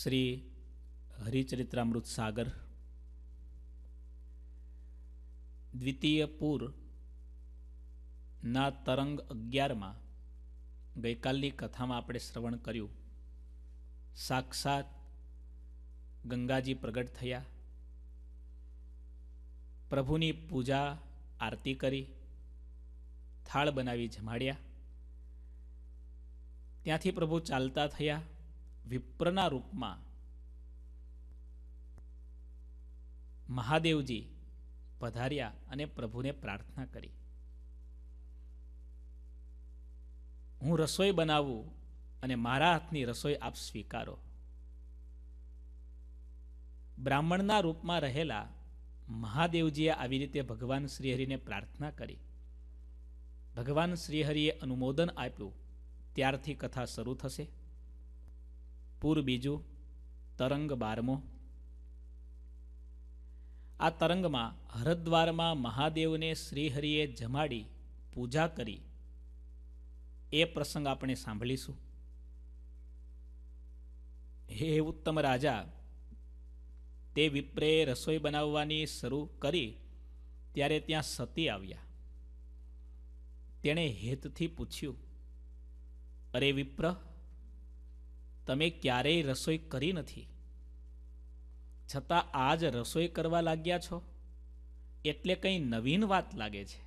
શ્રી હરિચરિત્રામૃત સાગર દ્વિતીય પૂરના તરંગ અગિયારમાં ગઈકાલની કથામાં આપણે શ્રવણ કર્યું સાક્ષાત ગંગાજી પ્રગટ થયા પ્રભુની પૂજા આરતી કરી થાળ બનાવી જમાડ્યા ત્યાંથી પ્રભુ ચાલતા થયા વિપ્રના રૂપમાં મહાદેવજી પધાર્યા અને પ્રભુને પ્રાર્થના કરી હું રસોઈ બનાવું અને મારા હાથની રસોઈ આપ સ્વીકારો બ્રાહ્મણના રૂપમાં રહેલા મહાદેવજીએ આવી રીતે ભગવાન શ્રીહરિને પ્રાર્થના કરી ભગવાન શ્રીહરિએ અનુમોદન આપ્યું ત્યારથી કથા શરૂ થશે પૂર બીજું તરંગ બારમો આ તરંગમાં હરદ્વારમાં મહાદેવને શ્રીહરિએ જમાડી પૂજા કરી એ પ્રસંગ આપણે સાંભળીશું હે ઉત્તમ રાજા તે વિપ્રે રસોઈ બનાવવાની શરૂ કરી ત્યારે ત્યાં સતી આવ્યા તેણે હેતથી પૂછ્યું અરે વિપ્ર તમે ક્યારેય રસોઈ કરી નથી છતાં આજ રસોઈ કરવા લાગ્યા છો એટલે કંઈ નવીન વાત લાગે છે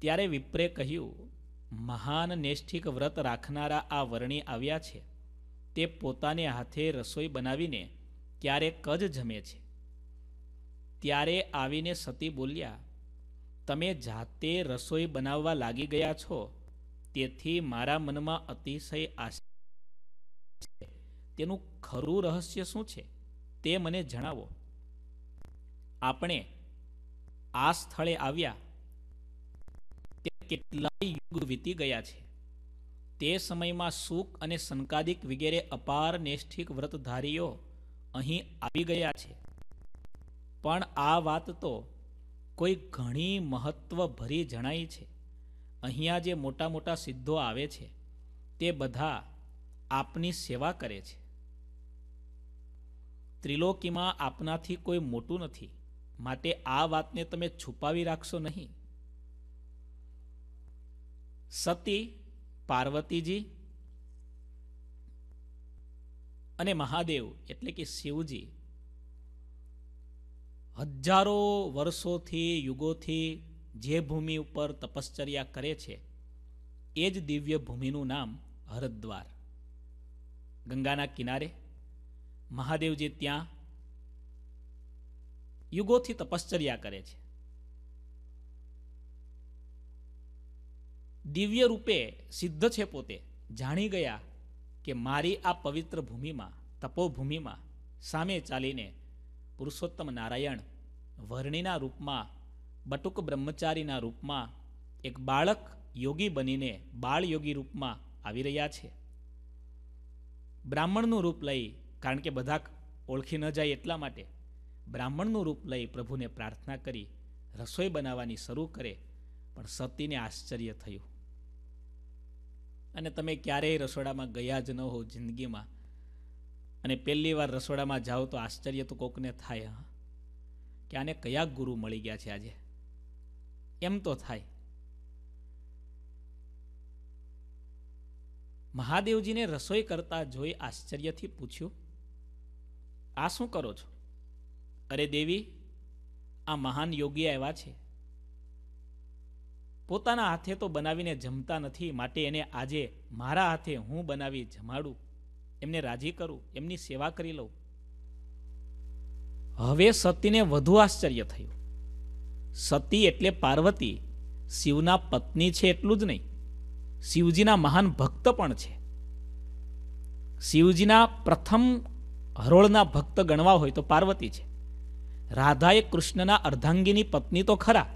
ત્યારે વિપ્રે કહ્યું મહાન નૈષ્ઠિક વ્રત રાખનારા આ વર્ણી આવ્યા છે તે પોતાને હાથે રસોઈ બનાવીને ક્યારેક જ જમે છે ત્યારે આવીને સતી બોલ્યા તમે જાતે રસોઈ બનાવવા લાગી ગયા છો તેથી મારા મનમાં અતિશય આશા છે તેનું ખરું રહસ્ય શું છે તે મને જણાવો આપણે આ સ્થળે આવ્યા તે કેટલાય યુગ વીતી ગયા છે તે સમયમાં સુખ અને સંકાદિક વગેરે અપાર નૈષ્ઠિક વ્રતધારીઓ અહીં આવી ગયા છે પણ આ વાત તો કોઈ ઘણી મહત્વ ભરી જણાય છે અહીંયા જે મોટા મોટા સિદ્ધો આવે છે તે બધા આપની સેવા કરે છે ત્રિલોકીમાં આપનાથી કોઈ મોટું નથી માટે આ વાતને તમે છુપાવી રાખશો નહીં સતી પાર્વતીજી અને મહાદેવ એટલે કે શિવજી હજારો વર્ષોથી યુગોથી જે ભૂમિ ઉપર તપશ્ચર્યા કરે છે એ જ દિવ્ય ભૂમિનું નામ હરદ્વાર ગંગાના કિનારે મહાદેવજી ત્યાં યુગોથી તપશ્ચર્યા કરે છે દિવ્ય રૂપે સિદ્ધ છે પોતે જાણી ગયા કે મારી આ પવિત્ર ભૂમિમાં તપોભૂમિમાં સામે ચાલીને પુરુષોત્તમ નારાયણ વરણીના રૂપમાં બટુક બ્રહ્મચારીના રૂપમાં એક બાળક યોગી બનીને બાળ યોગી રૂપમાં આવી રહ્યા છે બ્રાહ્મણનું રૂપ લઈ કારણ કે બધા ઓળખી ન જાય એટલા માટે બ્રાહ્મણનું રૂપ લઈ પ્રભુને પ્રાર્થના કરી રસોઈ બનાવવાની શરૂ કરે પણ સતીને આશ્ચર્ય થયું અને તમે ક્યારેય રસોડામાં ગયા જ ન હો જિંદગીમાં અને પહેલી વાર રસોડામાં જાઓ તો આશ્ચર્ય તો કોકને થાય હા કે આને કયા ગુરુ મળી ગયા છે આજે એમ તો થાય મહાદેવજીને રસોઈ કરતા જોઈ આશ્ચર્યથી પૂછ્યું આ શું કરો છો અરે દેવી આ મહાન યોગી આવ્યા છે પોતાના હાથે તો બનાવીને જમતા નથી માટે એને આજે મારા હાથે હું બનાવી જમાડું એમને રાજી કરું એમની સેવા કરી લઉં હવે સતીને વધુ આશ્ચર્ય થયું સતી એટલે પાર્વતી શિવના પત્ની છે એટલું જ નહીં શિવજીના મહાન ભક્ત પણ છે શિવજીના પ્રથમ હરોળના ભક્ત ગણવા હોય તો પાર્વતી છે રાધા એ કૃષ્ણના અર્ધાંગીની પત્ની તો ખરા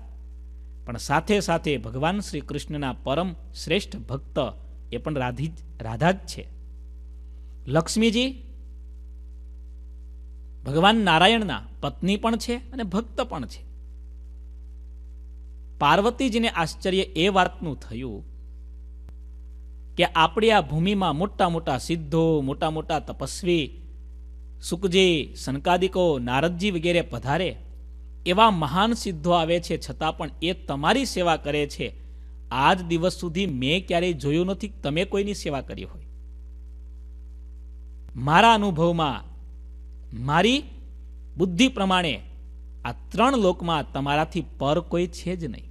પણ સાથે સાથે ભગવાન શ્રી કૃષ્ણના પરમ શ્રેષ્ઠ ભક્ત એ પણ રાધી રાધા જ છે લક્ષ્મીજી ભગવાન નારાયણના પત્ની પણ છે અને ભક્ત પણ છે પાર્વતીજીને આશ્ચર્ય એ વાતનું થયું કે આપણી આ ભૂમિમાં મોટા મોટા સિદ્ધો મોટા મોટા તપસ્વી સુખજી સનકાદિકો નારદજી વગેરે પધારે એવા મહાન સિદ્ધો આવે છે છતાં પણ એ તમારી સેવા કરે છે આ જ દિવસ સુધી મેં ક્યારેય જોયું નથી તમે કોઈની સેવા કરી હોય મારા અનુભવમાં મારી બુદ્ધિ પ્રમાણે આ ત્રણ લોકમાં તમારાથી પર કોઈ છે જ નહીં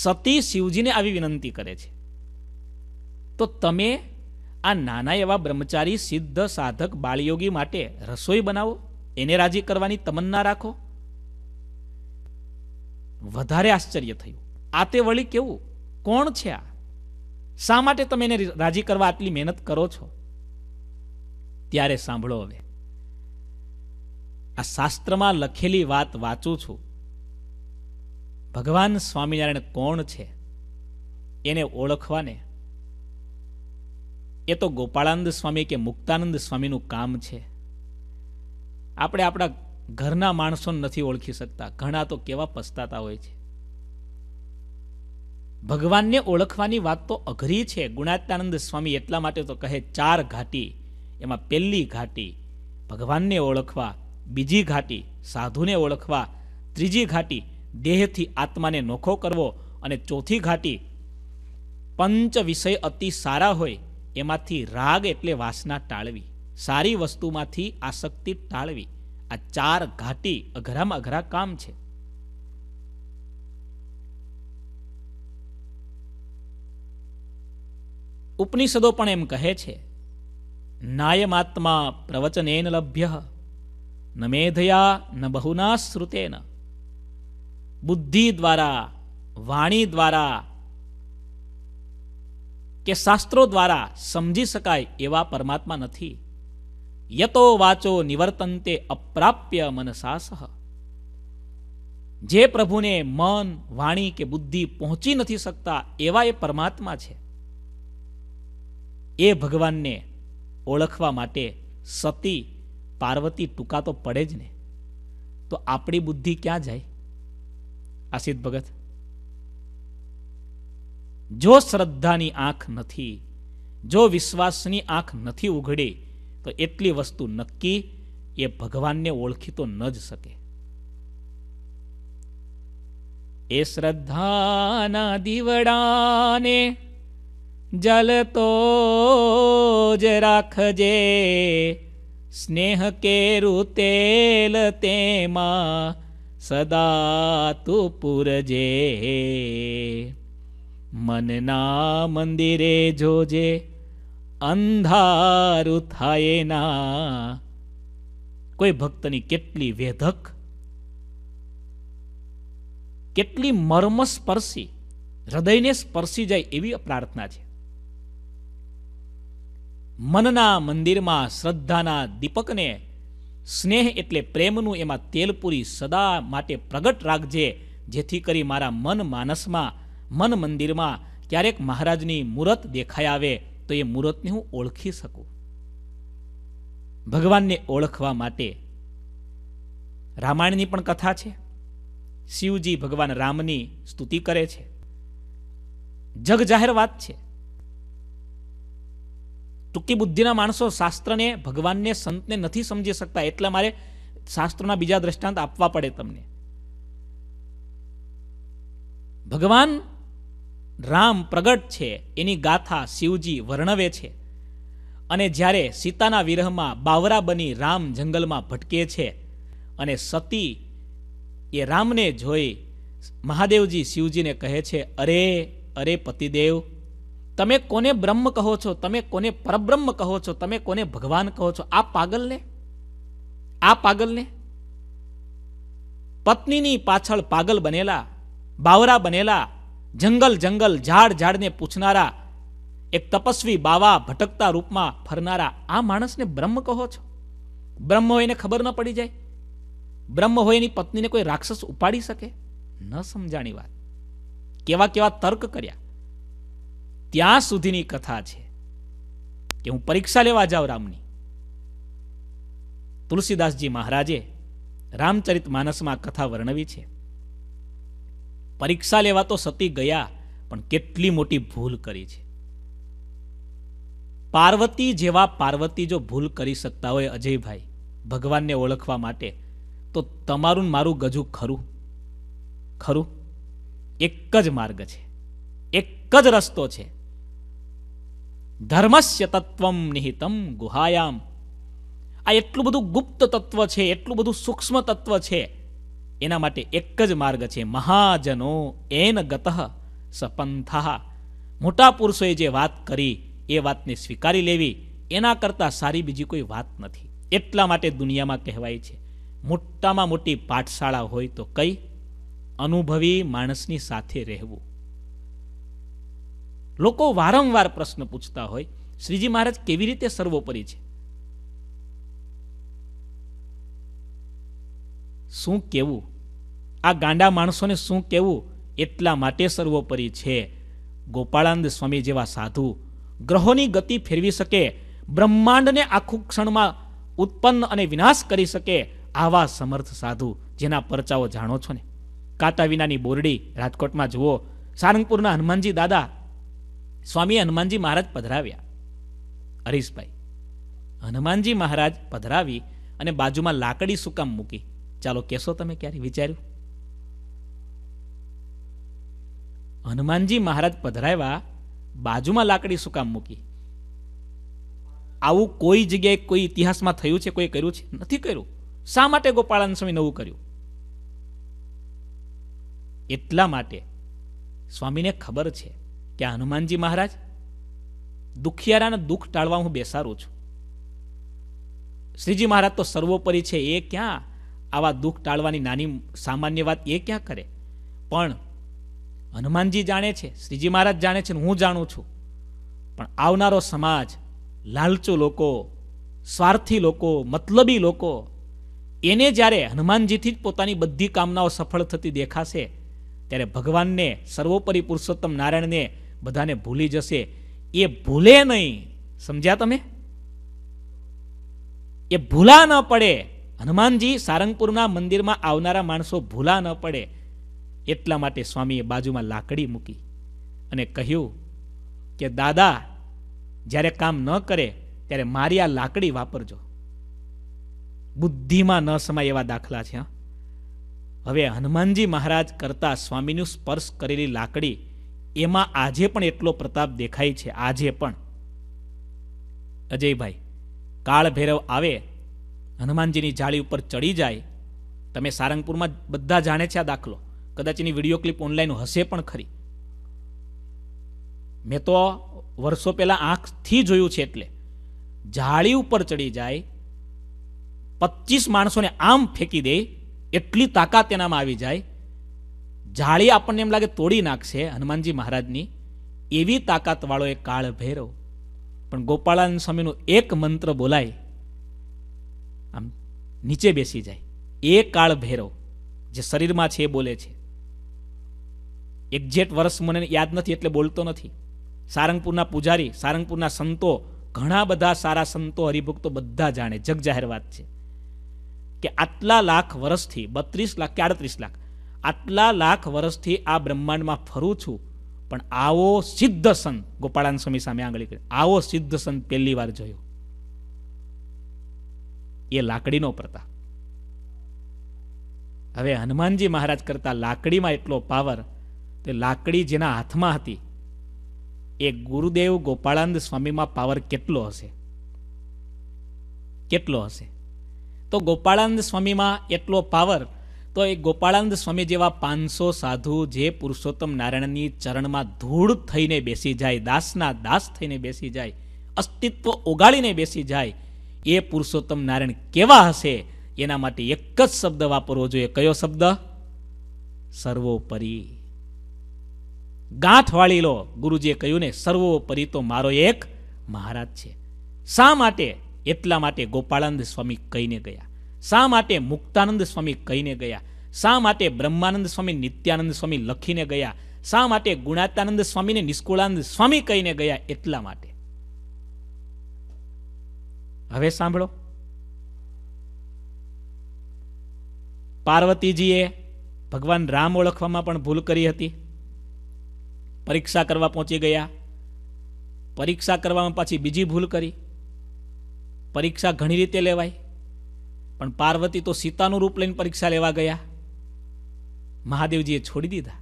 સતી શિવજીને આવી વિનંતી કરે છે તો તમે આ નાના એવા બ્રહ્મચારી સિદ્ધ સાધક બાળયોગી માટે રસોઈ બનાવો એને રાજી કરવાની તમન્ના રાખો વધારે આશ્ચર્ય થયું આ તે વળી કેવું કોણ છે આ શા માટે તમે એને રાજી કરવા આટલી મહેનત કરો છો ત્યારે સાંભળો હવે આ શાસ્ત્રમાં લખેલી વાત વાંચું છું ભગવાન સ્વામિનારાયણ કોણ છે એને ઓળખવાને એ તો ગોપાળાનંદ સ્વામી કે મુક્તાનંદ સ્વામીનું કામ છે આપણે આપણા ઘરના માણસોને નથી ઓળખી શકતા ઘણા તો કેવા પસ્તાતા હોય છે ભગવાનને ઓળખવાની વાત તો અઘરી છે ગુણાત્યાનંદ સ્વામી એટલા માટે તો કહે ચાર ઘાટી એમાં પહેલી ઘાટી ભગવાનને ઓળખવા બીજી ઘાટી સાધુને ઓળખવા ત્રીજી ઘાટી દેહથી આત્માને નોખો કરવો અને ચોથી ઘાટી પંચ વિષય અતિ સારા હોય એમાંથી રાગ એટલે વાસના ટાળવી સારી વસ્તુમાંથી આસક્તિ ટાળવી આ ચાર ઘાટી અઘરામાં અઘરા કામ છે ઉપનિષદો પણ એમ કહે છે નાયમાત્મા પ્રવચનેન લભ્ય ન મેધયા ન બહુના શ્રુતેન બુદ્ધિ દ્વારા વાણી દ્વારા કે શાસ્ત્રો દ્વારા સમજી શકાય એવા પરમાત્મા નથી યતો વાચો નિવર્તન્તે અપ્રાપ્ય મનસાસહ જે પ્રભુને મન વાણી કે બુદ્ધિ પહોંચી નથી શકતા એવા એ પરમાત્મા છે એ ભગવાનને ઓળખવા માટે સતી પાર્વતી ટૂંકા તો પડે જ ને તો આપણી બુદ્ધિ ક્યાં જાય આસિત ભગત જો શ્રદ્ધાની આંખ નથી જો વિશ્વાસની આંખ નથી ઉઘડી તો એટલી વસ્તુ નક્કી એ ભગવાનને ઓળખી તો ન જ શકે એ શ્રદ્ધાના દીવડાને જલતો જ રાખજે સ્નેહ કેરું તેલ તેમાં સદા તું પૂરજે મનના મંદિરે જોજે અંધારું થાય ના કોઈ ભક્તની કેટલી વેધક કેટલી મર્મ સ્પર્શી હૃદયને સ્પર્શી જાય એવી પ્રાર્થના છે મનના મંદિરમાં શ્રદ્ધાના દીપકને સ્નેહ એટલે પ્રેમનું એમાં તેલપુરી સદા માટે પ્રગટ રાખજે જેથી કરી મારા મન માનસમાં મન મંદિરમાં ક્યારેક મહારાજની મૂર્ત દેખાઈ આવે તો એ મૂર્તને હું ઓળખી શકું ભગવાનને ઓળખવા માટે રામાયણની પણ કથા છે શિવજી ભગવાન રામની સ્તુતિ કરે છે જગ જાહેર વાત છે ટૂંકી બુદ્ધિના માણસો શાસ્ત્રને ભગવાનને સંતને નથી સમજી શકતા એટલે મારે શાસ્ત્રના બીજા દ્રષ્ટાંત આપવા પડે તમને ભગવાન રામ પ્રગટ છે એની ગાથા શિવજી વર્ણવે છે અને જ્યારે સીતાના વિરહમાં બાવરા બની રામ જંગલમાં ભટકે છે અને સતી એ રામને જોઈ મહાદેવજી શિવજીને કહે છે અરે અરે પતિદેવ તમે કોને બ્રહ્મ કહો છો તમે કોને પરબ્રહ્મ કહો છો તમે કોને ભગવાન કહો છો આ પાગલને આ પાગલને પત્નીની પાછળ પાગલ બનેલા બાવરા બનેલા જંગલ જંગલ ઝાડ ઝાડને પૂછનારા એક તપસ્વી બાવા ભટકતા રૂપમાં ફરનારા આ માણસને બ્રહ્મ કહો છો બ્રહ્મ હોય એને ખબર ન પડી જાય બ્રહ્મ હોય એની પત્નીને કોઈ રાક્ષસ ઉપાડી શકે ન સમજાણી વાત કેવા કેવા તર્ક કર્યા ત્યાં સુધીની કથા છે કે હું પરીક્ષા લેવા જાઉં રામની તુલસીદાસજી મહારાજે રામચરિત માનસમાં કથા વર્ણવી છે પરીક્ષા લેવા તો સતી ગયા પણ કેટલી મોટી ભૂલ કરી છે પાર્વતી જેવા પાર્વતી જો ભૂલ કરી શકતા હોય અજયભાઈ ભગવાનને ઓળખવા માટે તો તમારું મારું ગજુ ખરું ખરું એક જ માર્ગ છે એક જ રસ્તો છે ધર્મસ્ય તત્વમ નિહિતમ ગુહાયામ આ એટલું બધું ગુપ્ત તત્વ છે એટલું બધું સૂક્ષ્મ તત્વ છે એના માટે એક જ માર્ગ છે મહાજનો એન ગત સપંથા મોટા પુરુષોએ જે વાત કરી એ વાતને સ્વીકારી લેવી એના કરતાં સારી બીજી કોઈ વાત નથી એટલા માટે દુનિયામાં કહેવાય છે મોટામાં મોટી પાઠશાળા હોય તો કઈ અનુભવી માણસની સાથે રહેવું લોકો વારંવાર પ્રશ્ન પૂછતા હોય શ્રીજી મહારાજ કેવી રીતે સર્વોપરી છે શું કેવું આ ગાંડા માણસોને શું કેવું એટલા માટે સર્વોપરી છે ગોપાળાનંદ સ્વામી જેવા સાધુ ગ્રહોની ગતિ ફેરવી શકે બ્રહ્માંડને આખું ક્ષણમાં ઉત્પન્ન અને વિનાશ કરી શકે આવા સમર્થ સાધુ જેના પરચાઓ જાણો છો ને કાતા વિનાની બોરડી રાજકોટમાં જુઓ સારંગપુરના હનુમાનજી દાદા સ્વામી હનુમાનજી મહારાજ પધરાવ્યા હરીશભાઈ હનુમાનજી મહારાજ પધરાવી અને બાજુમાં લાકડી સુકામ મૂકી ચાલો કેશો તમે ક્યારે વિચાર્યું હનુમાનજી મહારાજ પધરાવ્યા બાજુમાં લાકડી સુકામ મૂકી આવું કોઈ જગ્યાએ કોઈ ઇતિહાસમાં થયું છે કોઈ કર્યું છે નથી કર્યું શા માટે ગોપાળાન સ્વામી નવું કર્યું એટલા માટે સ્વામીને ખબર છે કે હનુમાનજી મહારાજ દુખિયારાના દુઃખ ટાળવા હું બેસારું છું શ્રીજી મહારાજ તો સર્વોપરી છે એ ક્યાં આવા દુઃખ ટાળવાની નાની સામાન્ય વાત એ ક્યાં કરે પણ હનુમાનજી જાણે છે શ્રીજી મહારાજ જાણે છે હું જાણું છું પણ આવનારો સમાજ લાલચો લોકો સ્વાર્થી લોકો મતલબી લોકો એને જ્યારે હનુમાનજીથી જ પોતાની બધી કામનાઓ સફળ થતી દેખાશે ત્યારે ભગવાનને સર્વોપરી પુરુષોત્તમ નારાયણને બધાને ભૂલી જશે એ ભૂલે નહીં સમજ્યા તમે એ ભૂલા ન પડે હનુમાનજી સારંગપુરના મંદિરમાં આવનારા માણસો ભૂલા ન પડે એટલા માટે સ્વામીએ બાજુમાં લાકડી મૂકી અને કહ્યું કે દાદા જ્યારે કામ ન કરે ત્યારે મારી આ લાકડી વાપરજો બુદ્ધિમાં ન સમાય એવા દાખલા છે હવે હનુમાનજી મહારાજ કરતા સ્વામીનું સ્પર્શ કરેલી લાકડી એમાં આજે પણ એટલો પ્રતાપ દેખાય છે આજે પણ અજયભાઈ કાળ ભૈરવ આવે હનુમાનજીની જાળી ઉપર ચડી જાય તમે સારંગપુરમાં બધા જાણે છે આ દાખલો કદાચ એની વિડીયો ક્લિપ ઓનલાઈન હશે પણ ખરી મેં તો વર્ષો પહેલાં આંખથી જોયું છે એટલે જાળી ઉપર ચડી જાય પચીસ માણસોને આમ ફેંકી દે એટલી તાકાત એનામાં આવી જાય જાળી આપણને એમ લાગે તોડી નાખશે હનુમાનજી મહારાજની એવી તાકાતવાળો એ કાળ ભેરો પણ ગોપાળાનંદ સ્વામીનું એક મંત્ર બોલાય આમ નીચે બેસી જાય એ કાળ ભૈરવ જે શરીરમાં છે એ બોલે છે એક્ઝેક્ટ વર્ષ મને યાદ નથી એટલે બોલતો નથી સારંગપુરના પૂજારી સારંગપુરના સંતો ઘણા બધા સારા સંતો હરિભક્તો બધા જાણે જગ વાત છે કે આટલા લાખ વર્ષથી બત્રીસ લાખ કે આડત્રીસ લાખ આટલા લાખ વર્ષથી આ બ્રહ્માંડમાં ફરું છું પણ આવો સિદ્ધ સંત ગોપાળાન સ્વામી સામે આંગળી કરી આવો સિદ્ધ સંત પહેલી વાર જોયો એ લાકડીનો પ્રતાપ હવે હનુમાનજી મહારાજ કરતા લાકડીમાં એટલો પાવર તે લાકડી જેના હાથમાં હતી એ ગુરુદેવ ગોપાળાનંદ સ્વામીમાં પાવર કેટલો હશે કેટલો હશે તો ગોપાળાનંદ સ્વામીમાં એટલો પાવર તો એ ગોપાળાનંદ સ્વામી જેવા પાંચસો સાધુ જે પુરુષોત્તમ નારાયણની ચરણમાં ધૂળ થઈને બેસી જાય દાસના દાસ થઈને બેસી જાય અસ્તિત્વ ઓગાળીને બેસી જાય એ પુરુષોત્તમ નારાયણ કેવા હશે એના માટે એક જ શબ્દ વાપરવો જોઈએ કયો શબ્દ સર્વોપરી ગાંઠ વાળી લો ગુરુજીએ કહ્યું ને સર્વોપરી તો મારો એક મહારાજ છે શા માટે એટલા માટે ગોપાળાનંદ સ્વામી કહીને ગયા શા માટે મુક્તાનંદ સ્વામી કહીને ગયા શા માટે બ્રહ્માનંદ સ્વામી નિત્યાનંદ સ્વામી લખીને ગયા શા માટે ગુણાતાનંદ સ્વામીને નિષ્કુળાનંદ સ્વામી કહીને ગયા એટલા માટે હવે સાંભળો પાર્વતીજીએ ભગવાન રામ ઓળખવામાં પણ ભૂલ કરી હતી પરીક્ષા કરવા પહોંચી ગયા પરીક્ષા કરવામાં પાછી બીજી ભૂલ કરી પરીક્ષા ઘણી રીતે લેવાય પણ પાર્વતી તો સીતાનું રૂપ લઈને પરીક્ષા લેવા ગયા મહાદેવજીએ છોડી દીધા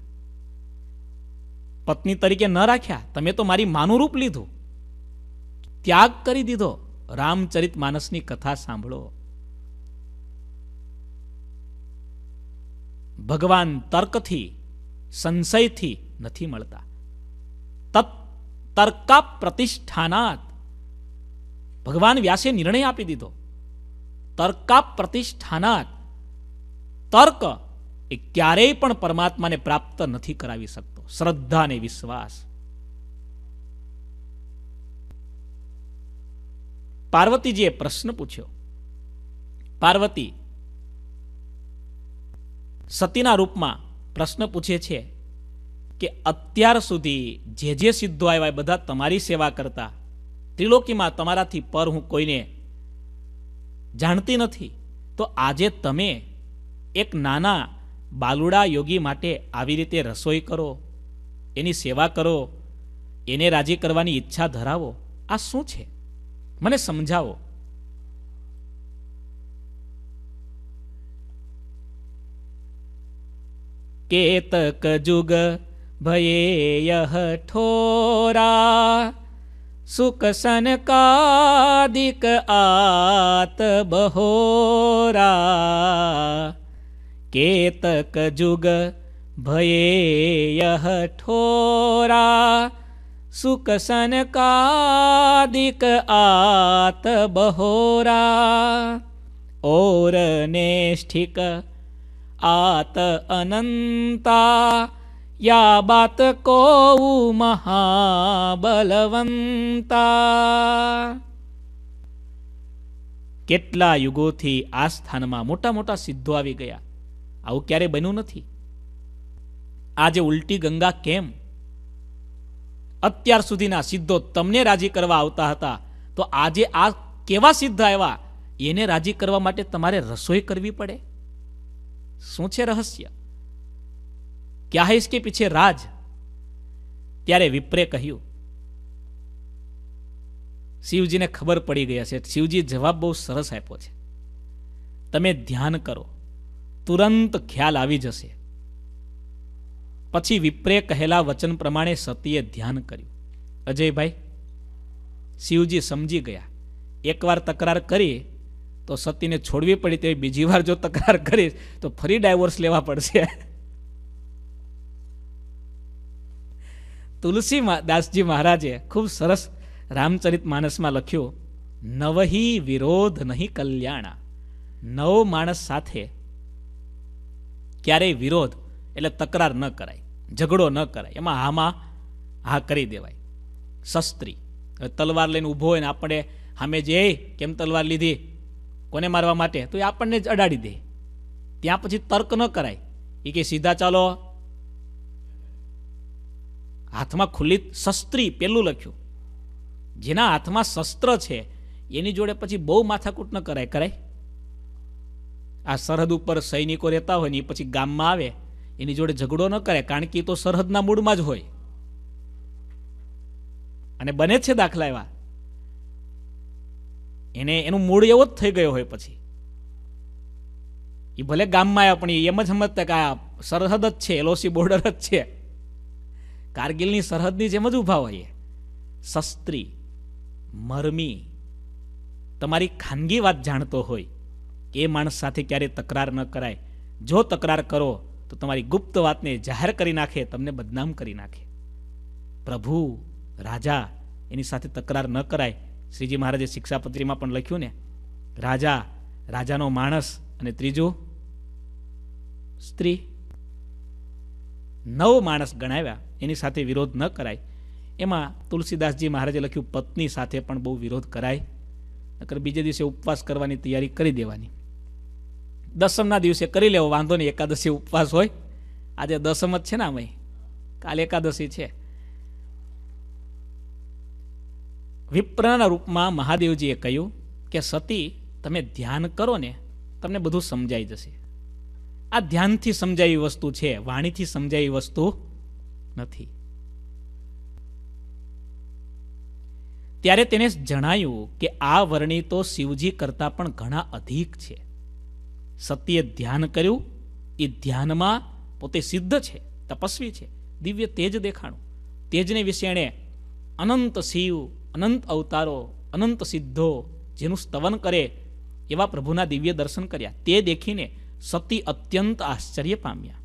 પત્ની તરીકે ન રાખ્યા તમે તો મારી માનું રૂપ લીધું ત્યાગ કરી દીધો રામચરિત માનસની કથા સાંભળો ભગવાન તર્કથી સંશયથી નથી મળતા તર્કા પ્રતિષ્ઠાનાત ભગવાન વ્યાસે નિર્ણય આપી દીધો તર્કા પ્રતિષ્ઠાના તર્ક એ ક્યારેય પણ પરમાત્માને પ્રાપ્ત નથી કરાવી શકતો શ્રદ્ધા અને વિશ્વાસ પાર્વતીજીએ પ્રશ્ન પૂછ્યો પાર્વતી સતીના રૂપમાં પ્રશ્ન પૂછે છે કે અત્યાર સુધી જે જે સિદ્ધો આવ્યા બધા તમારી સેવા કરતા ત્રિલોકીમાં તમારાથી પર હું કોઈને જાણતી નથી તો આજે તમે એક નાના બાલુડા યોગી માટે આવી રીતે રસોઈ કરો એની સેવા કરો એને રાજી કરવાની ઈચ્છા ધરાવો આ શું છે મને સમજાવો કેતક જુગ ભયે ઠોરા सुखसनकादिक आत बहोरा केतक जुग भये यह ठोरा सुखसनकादिक आत बहोरा और नेष्ठिक आत अनन्ता યા બાત કોઉ મહાબલવંતા કેટલા યુગોથી આ સ્થાનમાં મોટા મોટા સિદ્ધો આવી ગયા આવું ક્યારે બન્યું નથી આજે ઉલટી ગંગા કેમ અત્યાર સુધીના સિદ્ધો તમને રાજી કરવા આવતા હતા તો આજે આ કેવા સિદ્ધ આવ્યા એને રાજી કરવા માટે તમારે રસોઈ કરવી પડે શું છે રહસ્ય क्या है इसके पीछे राज ત્યારે વિપ્રે કહ્યું શિવજીને ખબર પડી ગયા છે શિવજી જવાબ બહુ સરસ આપ્યો છે તમે ધ્યાન કરો તુરંત ખ્યાલ આવી જશે પછી વિપ્રે કહેલા વચન પ્રમાણે સતીએ ધ્યાન કર્યું અજયભાઈ શિવજી સમજી ગયા એકવાર તકરાર કરી તો સતીને છોડવી પડી તેવી બીજી વાર જો તકરાર કરીશ તો ફરી ડાયવોર્સ લેવા પડશે તુલસી દાસજી મહારાજે ખૂબ સરસ રામચરિત માનસમાં લખ્યું નવહી વિરોધ નહીં કલ્યાણા નવ માણસ સાથે ક્યારેય વિરોધ એટલે તકરાર ન કરાય ઝઘડો ન કરાય એમાં હામાં હા કરી દેવાય શસ્ત્રી હવે તલવાર લઈને ઊભો હોય ને આપણે સામે જે કેમ તલવાર લીધી કોને મારવા માટે તો એ આપણને જ અડાડી દે ત્યાં પછી તર્ક ન કરાય એ કે સીધા ચાલો હાથમાં ખુલ્લી શસ્ત્રી પેલું લખ્યું જેના હાથમાં શસ્ત્ર છે એની જોડે પછી બહુ માથાકૂટ ન કરાય કરાય આ સરહદ ઉપર સૈનિકો રહેતા હોય ને એ પછી ગામમાં આવે એની જોડે ઝઘડો ન કરે કારણ કે એ તો સરહદના મૂળમાં જ હોય અને બને છે દાખલા એવા એને એનું મૂળ એવો જ થઈ ગયો હોય પછી એ ભલે ગામમાં આવ્યા પણ એમ જ સમજતા કે આ સરહદ જ છે એલઓસી બોર્ડર જ છે કારગિલની સરહદની જેમ જ ઊભા હોઈએ શસ્ત્રી મરમી તમારી ખાનગી વાત જાણતો હોય એ માણસ સાથે ક્યારેય તકરાર ન કરાય જો તકરાર કરો તો તમારી ગુપ્ત વાતને જાહેર કરી નાખે તમને બદનામ કરી નાખે પ્રભુ રાજા એની સાથે તકરાર ન કરાય શ્રીજી મહારાજે શિક્ષાપત્રીમાં પણ લખ્યું ને રાજા રાજાનો માણસ અને ત્રીજું સ્ત્રી નવ માણસ ગણાવ્યા એની સાથે વિરોધ ન કરાય એમાં તુલસીદાસજી મહારાજે લખ્યું પત્ની સાથે પણ બહુ વિરોધ કરાય નકર બીજે દિવસે ઉપવાસ કરવાની તૈયારી કરી દેવાની દસમના દિવસે કરી લેવો વાંધો નહીં એકાદશી ઉપવાસ હોય આજે દસમ જ છે ને આમાં કાલે એકાદશી છે વિપ્રના રૂપમાં મહાદેવજીએ કહ્યું કે સતી તમે ધ્યાન કરો ને તમને બધું સમજાઈ જશે આ ધ્યાનથી સમજાવી વસ્તુ છે વાણીથી સમજાવી વસ્તુ નથી ત્યારે તેને જણાયું કે આ વર્ણિ તો શિવજી કરતા પણ ઘણા અધિક છે સતીએ ધ્યાન કર્યું એ ધ્યાનમાં પોતે સિદ્ધ છે તપસ્વી છે દિવ્ય તેજ દેખાણું તેજને વિશે એણે અનંત શિવ અનંત અવતારો અનંત સિદ્ધો જેનું સ્તવન કરે એવા પ્રભુના દિવ્ય દર્શન કર્યા તે દેખીને સતી અત્યંત આશ્ચર્ય પામ્યા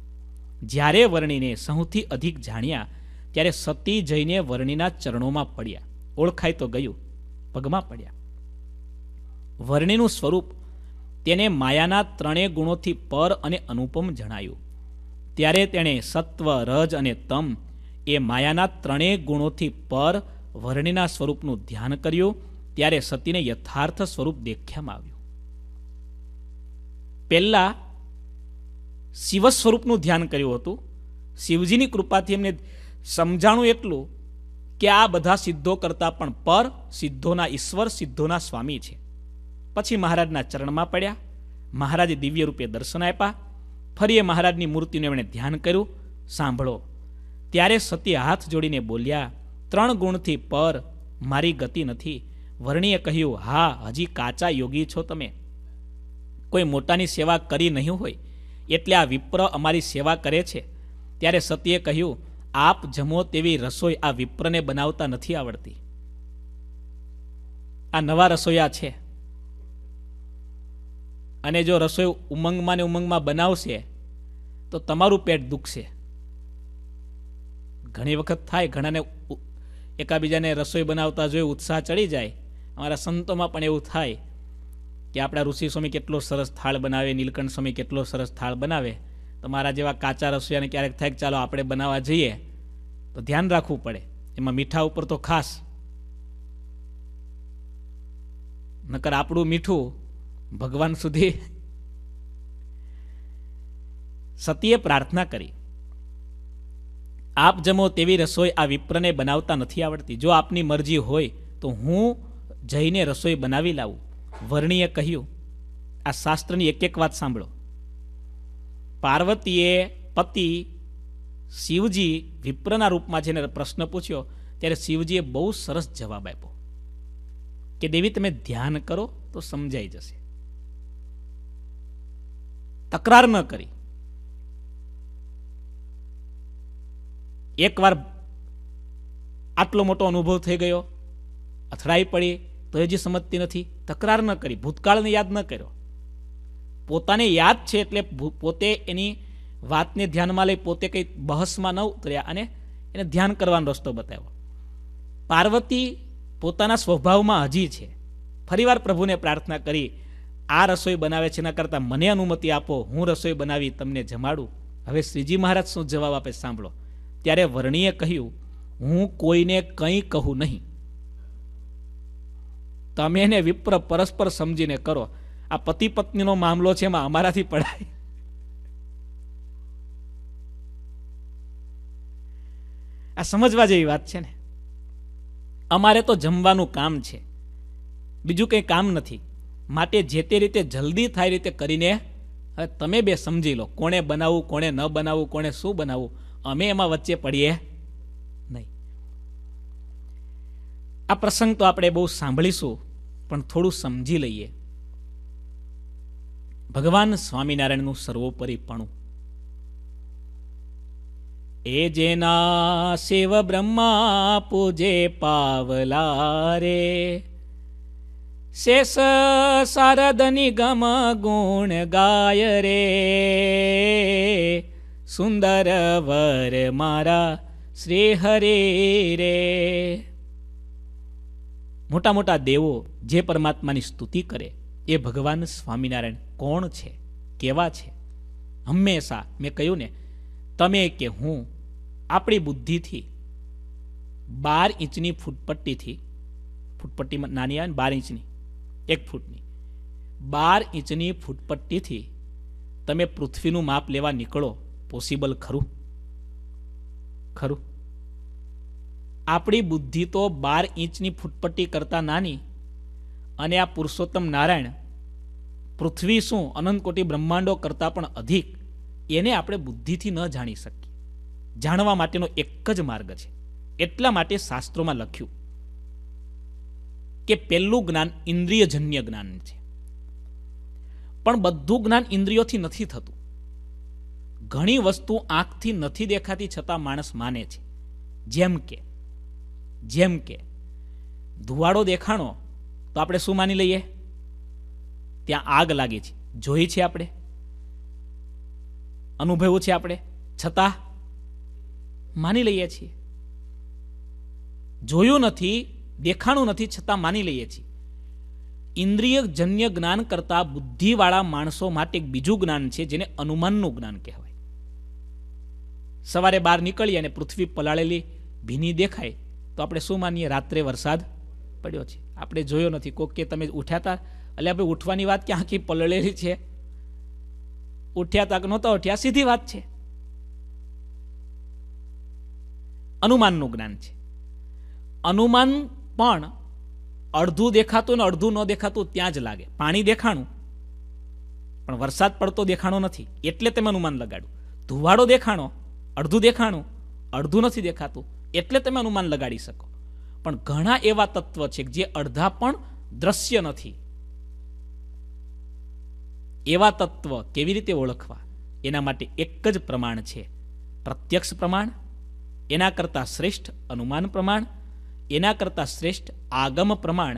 જ્યારે વર્ણિને સૌથી અધિક જાણ્યા ત્યારે સતી જઈને વર્ણિના ચરણોમાં પડ્યા ઓળખાય તો ગયું પગમાં પડ્યા વર્ણિનું સ્વરૂપ તેને માયાના ત્રણેય ગુણોથી પર અને અનુપમ જણાયું ત્યારે તેણે સત્વ રજ અને તમ એ માયાના ત્રણેય ગુણોથી પર વર્ણિના સ્વરૂપનું ધ્યાન કર્યું ત્યારે સતીને યથાર્થ સ્વરૂપ દેખ્યામાં આવ્યું પહેલાં શિવ સ્વરૂપનું ધ્યાન કર્યું હતું શિવજીની કૃપાથી એમને સમજાણું એટલું કે આ બધા સિદ્ધો કરતાં પણ પર સિદ્ધોના ઈશ્વર સિદ્ધોના સ્વામી છે પછી મહારાજના ચરણમાં પડ્યા મહારાજે દિવ્ય રૂપે દર્શન આપ્યા ફરી એ મહારાજની મૂર્તિનું એમણે ધ્યાન કર્યું સાંભળો ત્યારે સતી હાથ જોડીને બોલ્યા ત્રણ ગુણથી પર મારી ગતિ નથી વર્ણીએ કહ્યું હા હજી કાચા યોગી છો તમે કોઈ મોટાની સેવા કરી નહીં હોય એટલે આ વિપ્ર અમારી સેવા કરે છે ત્યારે સતીએ કહ્યું આપ જમો તેવી રસોઈ આ વિપ્રને બનાવતા નથી આવડતી આ નવા રસોઈયા છે અને જો રસોઈ ઉમંગમાં ને ઉમંગમાં બનાવશે તો તમારું પેટ દુખશે ઘણી વખત થાય ઘણાને એકાબીજાને રસોઈ બનાવતા જોઈ ઉત્સાહ ચડી જાય અમારા સંતોમાં પણ એવું થાય કે આપણા ઋષિ સ્વામી કેટલો સરસ થાળ બનાવે નીલકંઠ સ્વામી કેટલો સરસ થાળ બનાવે તમારા જેવા કાચા રસોયાને ક્યારેક થાય ચાલો આપણે બનાવવા જઈએ તો ધ્યાન રાખવું પડે એમાં મીઠા ઉપર તો ખાસ નકર આપણું મીઠું ભગવાન સુધી સતીએ પ્રાર્થના કરી આપ જમો તેવી રસોઈ આ વિપ્રને બનાવતા નથી આવડતી જો આપની મરજી હોય તો હું જઈને રસોઈ બનાવી લાવું વર્ણીએ કહ્યું આ શાસ્ત્રની એક એક વાત સાંભળો પાર્વતીએ પતિ શિવજી વિપ્રના રૂપમાં જેને પ્રશ્ન પૂછ્યો ત્યારે શિવજીએ બહુ સરસ જવાબ આપ્યો કે દેવી તમે ધ્યાન કરો તો સમજાઈ જશે તકરાર ન કરી એકવાર આટલો મોટો અનુભવ થઈ ગયો અથડાઈ પડી તો હજી સમજતી નથી તકરાર ન કરી ભૂતકાળને યાદ ન કર્યો પોતાને યાદ છે એટલે પોતે એની વાતને ધ્યાનમાં લઈ પોતે કંઈ બહસમાં ન ઉતર્યા અને એને ધ્યાન કરવાનો રસ્તો બતાવ્યો પાર્વતી પોતાના સ્વભાવમાં હજી છે ફરીવાર પ્રભુને પ્રાર્થના કરી આ રસોઈ બનાવે છે એના કરતાં મને અનુમતિ આપો હું રસોઈ બનાવી તમને જમાડું હવે શ્રીજી મહારાજ શું જવાબ આપે સાંભળો ત્યારે વર્ણીએ કહ્યું હું કોઈને કંઈ કહું નહીં તમે એને વિપ્ર પરસ્પર સમજીને કરો આ પતિ પત્નીનો મામલો છે એમાં અમારાથી પડાય આ સમજવા જેવી વાત છે ને અમારે તો જમવાનું કામ છે બીજું કંઈ કામ નથી માટે જે તે રીતે જલ્દી થાય રીતે કરીને હવે તમે બે સમજી લો કોણે બનાવવું કોણે ન બનાવવું કોણે શું બનાવવું અમે એમાં વચ્ચે પડીએ નહીં આ પ્રસંગ તો આપણે બહુ સાંભળીશું પણ થોડું સમજી લઈએ ભગવાન સ્વામિનારાયણનું સર્વોપરીપણું એ જેના શિવ બ્રહ્મા પૂજે પાવલા રે શેષ શારદ નિગમ ગુણ ગાય રે સુંદર વર મારા શ્રી હરે રે મોટા મોટા દેવો જે પરમાત્માની સ્તુતિ કરે એ ભગવાન સ્વામિનારાયણ કોણ છે કેવા છે હંમેશા મેં કહ્યું ને તમે કે હું આપણી બુદ્ધિથી બાર ઇંચની ફૂટપટ્ટીથી ફૂટપટ્ટીમાં નાની આવે ને બાર ઇંચની એક ફૂટની બાર ઇંચની ફૂટપટ્ટીથી તમે પૃથ્વીનું માપ લેવા નીકળો પોસિબલ ખરું ખરું આપણી બુદ્ધિ તો બાર ઇંચની ફૂટપટ્ટી કરતાં નાની અને આ પુરુષોત્તમ નારાયણ પૃથ્વી શું અનંતકોટી બ્રહ્માંડો કરતાં પણ અધિક એને આપણે બુદ્ધિથી ન જાણી શકીએ જાણવા માટેનો એક જ માર્ગ છે એટલા માટે શાસ્ત્રોમાં લખ્યું કે પહેલું જ્ઞાન ઇન્દ્રિયજન્ય જ્ઞાન છે પણ બધું જ્ઞાન ઇન્દ્રિયોથી નથી થતું ઘણી વસ્તુ આંખથી નથી દેખાતી છતાં માણસ માને છે જેમ કે જેમ કે ધુવાડો દેખાણો તો આપણે શું માની લઈએ ત્યાં આગ લાગી છે જોઈ છે આપણે અનુભવ્યું છે આપણે છતાં માની લઈએ છીએ જોયું નથી દેખાણું નથી છતાં માની લઈએ છીએ ઇન્દ્રિય જન્ય જ્ઞાન કરતાં બુદ્ધિવાળા માણસો માટે એક બીજું જ્ઞાન છે જેને અનુમાનનું જ્ઞાન કહેવાય સવારે બહાર નીકળી અને પૃથ્વી પલાળેલી ભીની દેખાય તો આપણે શું માનીએ રાત્રે વરસાદ પડ્યો છે આપણે જોયો નથી કોક કે તમે ઉઠ્યા હતા એટલે આપણે ઉઠવાની વાત ક્યાં આખી પલળેલી છે ઉઠ્યા તા કે નહોતા ઉઠ્યા સીધી વાત છે અનુમાનનું જ્ઞાન છે અનુમાન પણ અડધું દેખાતું ને અડધું ન દેખાતું ત્યાં જ લાગે પાણી દેખાણું પણ વરસાદ પડતો દેખાણો નથી એટલે તમે અનુમાન લગાડ્યું ધુવાડો દેખાણો અડધું દેખાણું અડધું નથી દેખાતું એટલે તમે અનુમાન લગાડી શકો પણ ઘણા એવા તત્વ છે જે અડધા પણ દ્રશ્ય નથી એવા તત્વ કેવી રીતે ઓળખવા એના માટે એક જ પ્રમાણ છે પ્રત્યક્ષ પ્રમાણ એના કરતાં શ્રેષ્ઠ અનુમાન પ્રમાણ એના કરતાં શ્રેષ્ઠ આગમ પ્રમાણ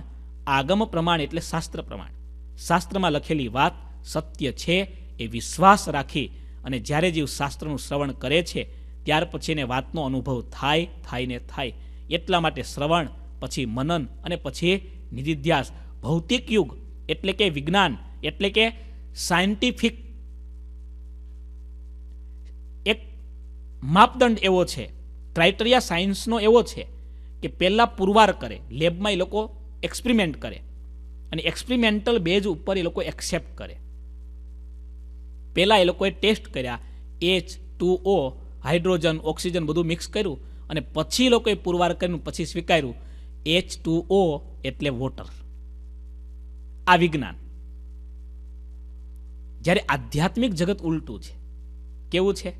આગમ પ્રમાણ એટલે શાસ્ત્ર પ્રમાણ શાસ્ત્રમાં લખેલી વાત સત્ય છે એ વિશ્વાસ રાખી અને જ્યારે જીવ શાસ્ત્રનું શ્રવણ કરે છે ત્યાર પછી એને વાતનો અનુભવ થાય થાય ને થાય એટલા માટે શ્રવણ પછી મનન અને પછી નિધિધ્યાસ ભૌતિક યુગ એટલે કે વિજ્ઞાન એટલે કે સાયન્ટિફિક એક માપદંડ એવો છે ક્રાઇટેરિયા સાયન્સનો એવો છે કે પહેલાં પુરવાર કરે લેબમાં એ લોકો એક્સપેરિમેન્ટ કરે અને એક્સપેરિમેન્ટલ બેઝ ઉપર એ લોકો એક્સેપ્ટ કરે પહેલાં એ લોકોએ ટેસ્ટ કર્યા H two O hydrogen oxygen બધું મિક્સ કર્યું અને પછી લોકોએ પુરવાર કર્યું પછી સ્વીકાર્યું એચ એટલે વોટર આ વિજ્ઞાન જ્યારે આધ્યાત્મિક જગત ઉલટું છે કેવું છે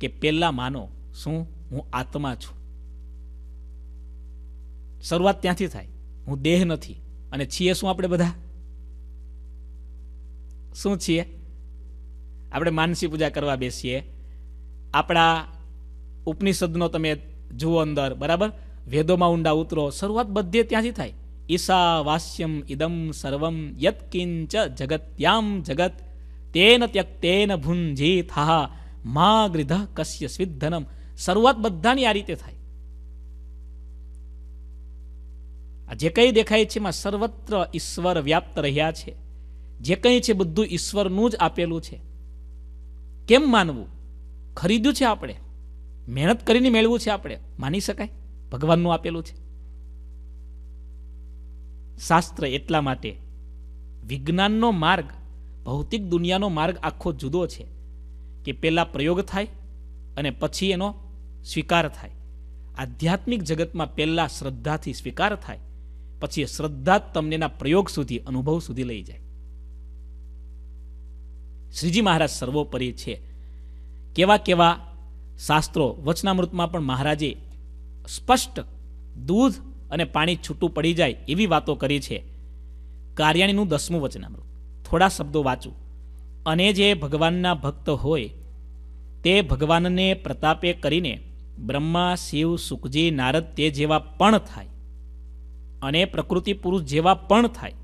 કે પહેલાં માનો શું હું આત્મા છું શરૂઆત ત્યાંથી થાય હું દેહ નથી અને છીએ શું આપણે બધા શું છીએ આપણે માનસી પૂજા કરવા બેસીએ આપણા ઉપનિષદનો તમે જુઓ અંદર બરાબર વેદોમાં ઊંડા ઉતરો શરૂઆત બધે ત્યાંથી થાય ઈશા વાસ્યમ ઇદમ સર્વમ યત્કિંચ જગત્યામ જગત તેન ત્યક્તેન ભુંજી થા મા ગૃધ કસ્ય સ્વિદ્ધનમ શરૂઆત બધાની આ રીતે થાય આ જે કંઈ દેખાય છે એમાં સર્વત્ર ઈશ્વર વ્યાપ્ત રહ્યા છે જે કંઈ છે બધું ઈશ્વરનું જ આપેલું છે કેમ માનવું ખરીદ્યું છે આપણે મહેનત કરીને મેળવું છે આપણે માની શકાય ભગવાનનું આપેલું છે શાસ્ત્ર એટલા માટે વિજ્ઞાનનો માર્ગ ભૌતિક દુનિયાનો માર્ગ આખો જુદો છે કે પહેલાં પ્રયોગ થાય અને પછી એનો સ્વીકાર થાય આધ્યાત્મિક જગતમાં પહેલાં શ્રદ્ધાથી સ્વીકાર થાય પછી શ્રદ્ધા તમનેના પ્રયોગ સુધી અનુભવ સુધી લઈ જાય શ્રીજી મહારાજ સર્વોપરી છે કેવા કેવા શાસ્ત્રો વચનામૃતમાં પણ મહારાજે સ્પષ્ટ દૂધ અને પાણી છૂટું પડી જાય એવી વાતો કરી છે કાર્યાણીનું દસમું વચનામૃત થોડા શબ્દો વાંચું અને જે ભગવાનના ભક્ત હોય તે ભગવાનને પ્રતાપે કરીને બ્રહ્મા શિવ સુખજી નારદ તે જેવા પણ થાય અને પ્રકૃતિ પુરુષ જેવા પણ થાય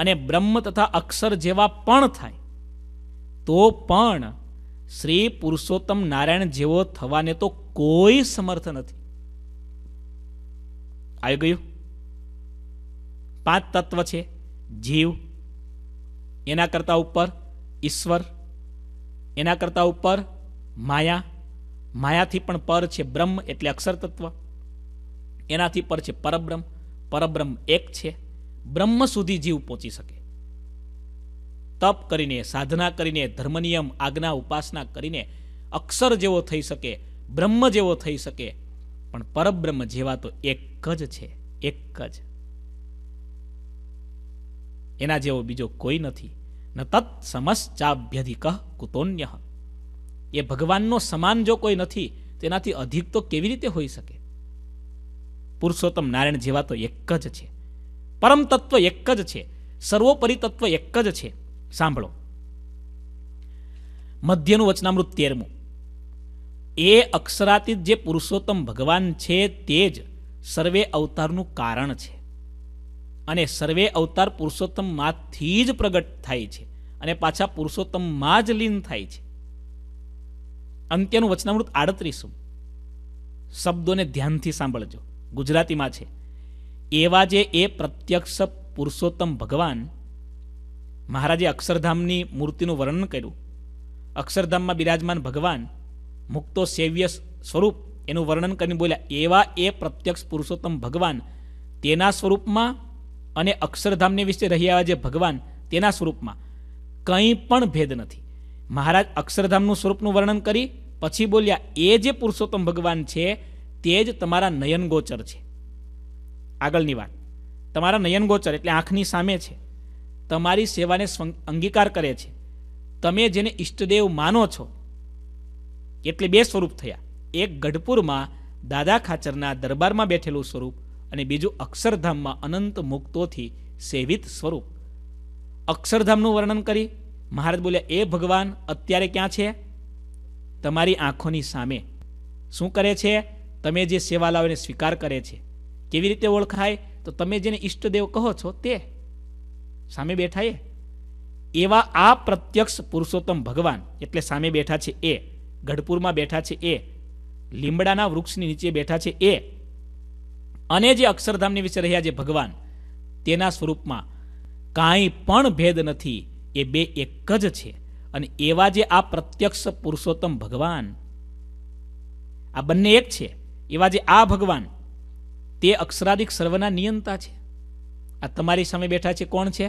અને બ્રહ્મ તથા અક્ષર જેવા પણ થાય તો પણ શ્રી પુરુષોત્તમ નારાયણ જેવો થવાને તો કોઈ સમર્થ નથી આવી ગયું પાંચ તત્વ છે જીવ એના કરતાં ઉપર ઈશ્વર એના કરતાં ઉપર માયા માયાથી પણ પર છે બ્રહ્મ એટલે અક્ષર તત્વ એનાથી પર છે પરબ્રહ્મ પરબ્રહ્મ એક છે બ્રહ્મ સુધી જીવ પહોંચી શકે તપ કરીને સાધના કરીને ધર્મનિયમ આજ્ઞા ઉપાસના કરીને અક્ષર જેવો થઈ શકે બ્રહ્મ જેવો થઈ શકે પણ પરબ્રહ્મ જેવા તો એક જ છે એક જ એના જેવો બીજો કોઈ નથી ન તત્ સમસ્ચાભ્યધિક કુતોન્ય એ ભગવાનનો સમાન જો કોઈ નથી તેનાથી અધિક તો કેવી રીતે હોઈ શકે પુરુષોત્તમ નારાયણ જેવા તો એક જ છે પરમ તત્વ એક જ છે સર્વોપરી તત્વ એક જ છે સાંભળો મધ્યનું વચનામૃત તેરમું એ અક્ષરાતીત જે પુરુષોત્તમ ભગવાન છે તે જ સર્વે અવતારનું કારણ છે અને સર્વે અવતાર પુરુષોત્તમમાંથી જ પ્રગટ થાય છે અને પાછા પુરુષોત્તમમાં જ લીન થાય છે અંત્યનું વચનામૃત આડત્રીસું શબ્દોને ધ્યાનથી સાંભળજો ગુજરાતીમાં છે એવા જે એ પ્રત્યક્ષ પુરુષોત્તમ ભગવાન મહારાજે અક્ષરધામની મૂર્તિનું વર્ણન કર્યું અક્ષરધામમાં બિરાજમાન ભગવાન મુક્તો સેવ્ય સ્વરૂપ એનું વર્ણન કરીને બોલ્યા એવા એ પ્રત્યક્ષ પુરુષોત્તમ ભગવાન તેના સ્વરૂપમાં અને અક્ષરધામને વિશે રહ્યા જે ભગવાન તેના સ્વરૂપમાં કંઈ પણ ભેદ નથી મહારાજ અક્ષરધામનું સ્વરૂપનું વર્ણન કરી પછી બોલ્યા એ જે પુરુષોત્તમ ભગવાન છે તે જ તમારા નયનગોચર છે આગળની વાત તમારા નયનગોચર એટલે આંખની સામે છે તમારી સેવાને અંગીકાર કરે છે તમે જેને ઈષ્ટદેવ માનો છો એટલે બે સ્વરૂપ થયા એક ગઢપુરમાં દાદા ખાચરના દરબારમાં બેઠેલું સ્વરૂપ અને બીજું અક્ષરધામમાં અનંત મુક્તોથી સેવિત સ્વરૂપ અક્ષરધામનું વર્ણન કરી મહારાજ બોલ્યા એ ભગવાન અત્યારે ક્યાં છે તમારી આંખોની સામે શું કરે છે તમે જે સેવા લાવીને સ્વીકાર કરે છે કેવી રીતે ઓળખાય તો તમે જેને ઈષ્ટદેવ કહો છો તે સામે બેઠા એ એવા આ પ્રત્યક્ષ પુરુષોત્તમ ભગવાન એટલે સામે બેઠા છે એ ગઢપુરમાં બેઠા છે એ લીમડાના વૃક્ષની નીચે બેઠા છે એ અને જે અક્ષરધામની વિશે રહ્યા જે ભગવાન તેના સ્વરૂપમાં કાંઈ પણ ભેદ નથી એ બે એક જ છે અને એવા જે આ પ્રત્યક્ષ પુરુષોત્તમ ભગવાન આ બંને એક છે એવા જે આ ભગવાન તે અક્ષરાધિક સર્વના નિયંતા છે આ તમારી સામે બેઠા છે કોણ છે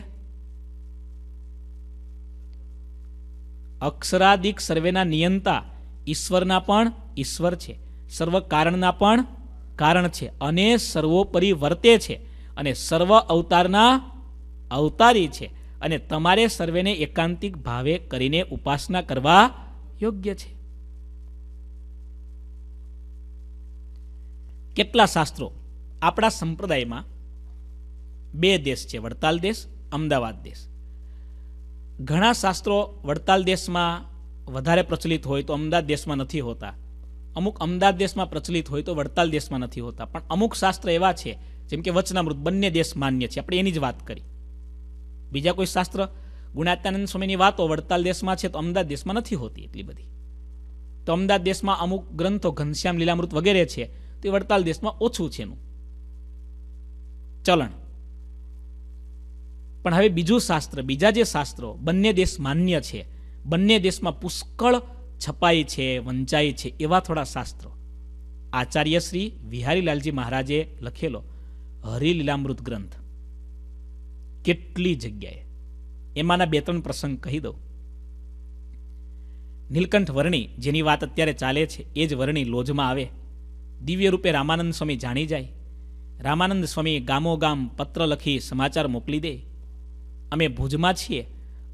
અક્ષરાદિક સર્વેના નિયંતા ઈશ્વરના પણ ઈશ્વર છે સર્વ કારણના પણ કારણ છે અને સર્વોપરી વર્તે છે અને સર્વ અવતારના અવતારી છે અને તમારે સર્વેને એકાંતિક ભાવે કરીને ઉપાસના કરવા યોગ્ય છે કેટલા શાસ્ત્રો આપણા સંપ્રદાયમાં બે દેશ છે વડતાલ દેશ અમદાવાદ દેશ ઘણા શાસ્ત્રો વડતાલ દેશમાં વધારે પ્રચલિત હોય તો અમદાવાદ દેશમાં નથી હોતા અમુક અમદાવાદ દેશમાં પ્રચલિત હોય તો વડતાલ દેશમાં નથી હોતા પણ અમુક શાસ્ત્ર એવા છે જેમ કે વચનામૃત બંને દેશ માન્ય છે આપણે એની જ વાત કરી બીજા કોઈ શાસ્ત્ર ગુણાત્યાનંદ સ્વામીની વાતો વડતાલ દેશમાં છે તો અમદાવાદ દેશમાં નથી હોતી એટલી બધી તો અમદાવાદ દેશમાં અમુક ગ્રંથો ઘનશ્યામ લીલામૃત વગેરે છે તે વડતાલ દેશમાં ઓછું છે એનું ચલણ પણ હવે બીજું શાસ્ત્ર બીજા જે શાસ્ત્રો બંને દેશ માન્ય છે બંને દેશમાં પુષ્કળ છપાય છે વંચાય છે એવા થોડા શાસ્ત્રો આચાર્ય શ્રી વિહારીલાલજી મહારાજે લખેલો હરિલીલામૃત ગ્રંથ કેટલી જગ્યાએ એમાંના બે ત્રણ પ્રસંગ કહી દઉં નીલકંઠ વર્ણી જેની વાત અત્યારે ચાલે છે એ જ વર્ણી લોજમાં આવે દિવ્ય રૂપે રામાનંદ સ્વામી જાણી જાય રામાનંદ સ્વામી ગામોગામ પત્ર લખી સમાચાર મોકલી દે અમે ભુજમાં છીએ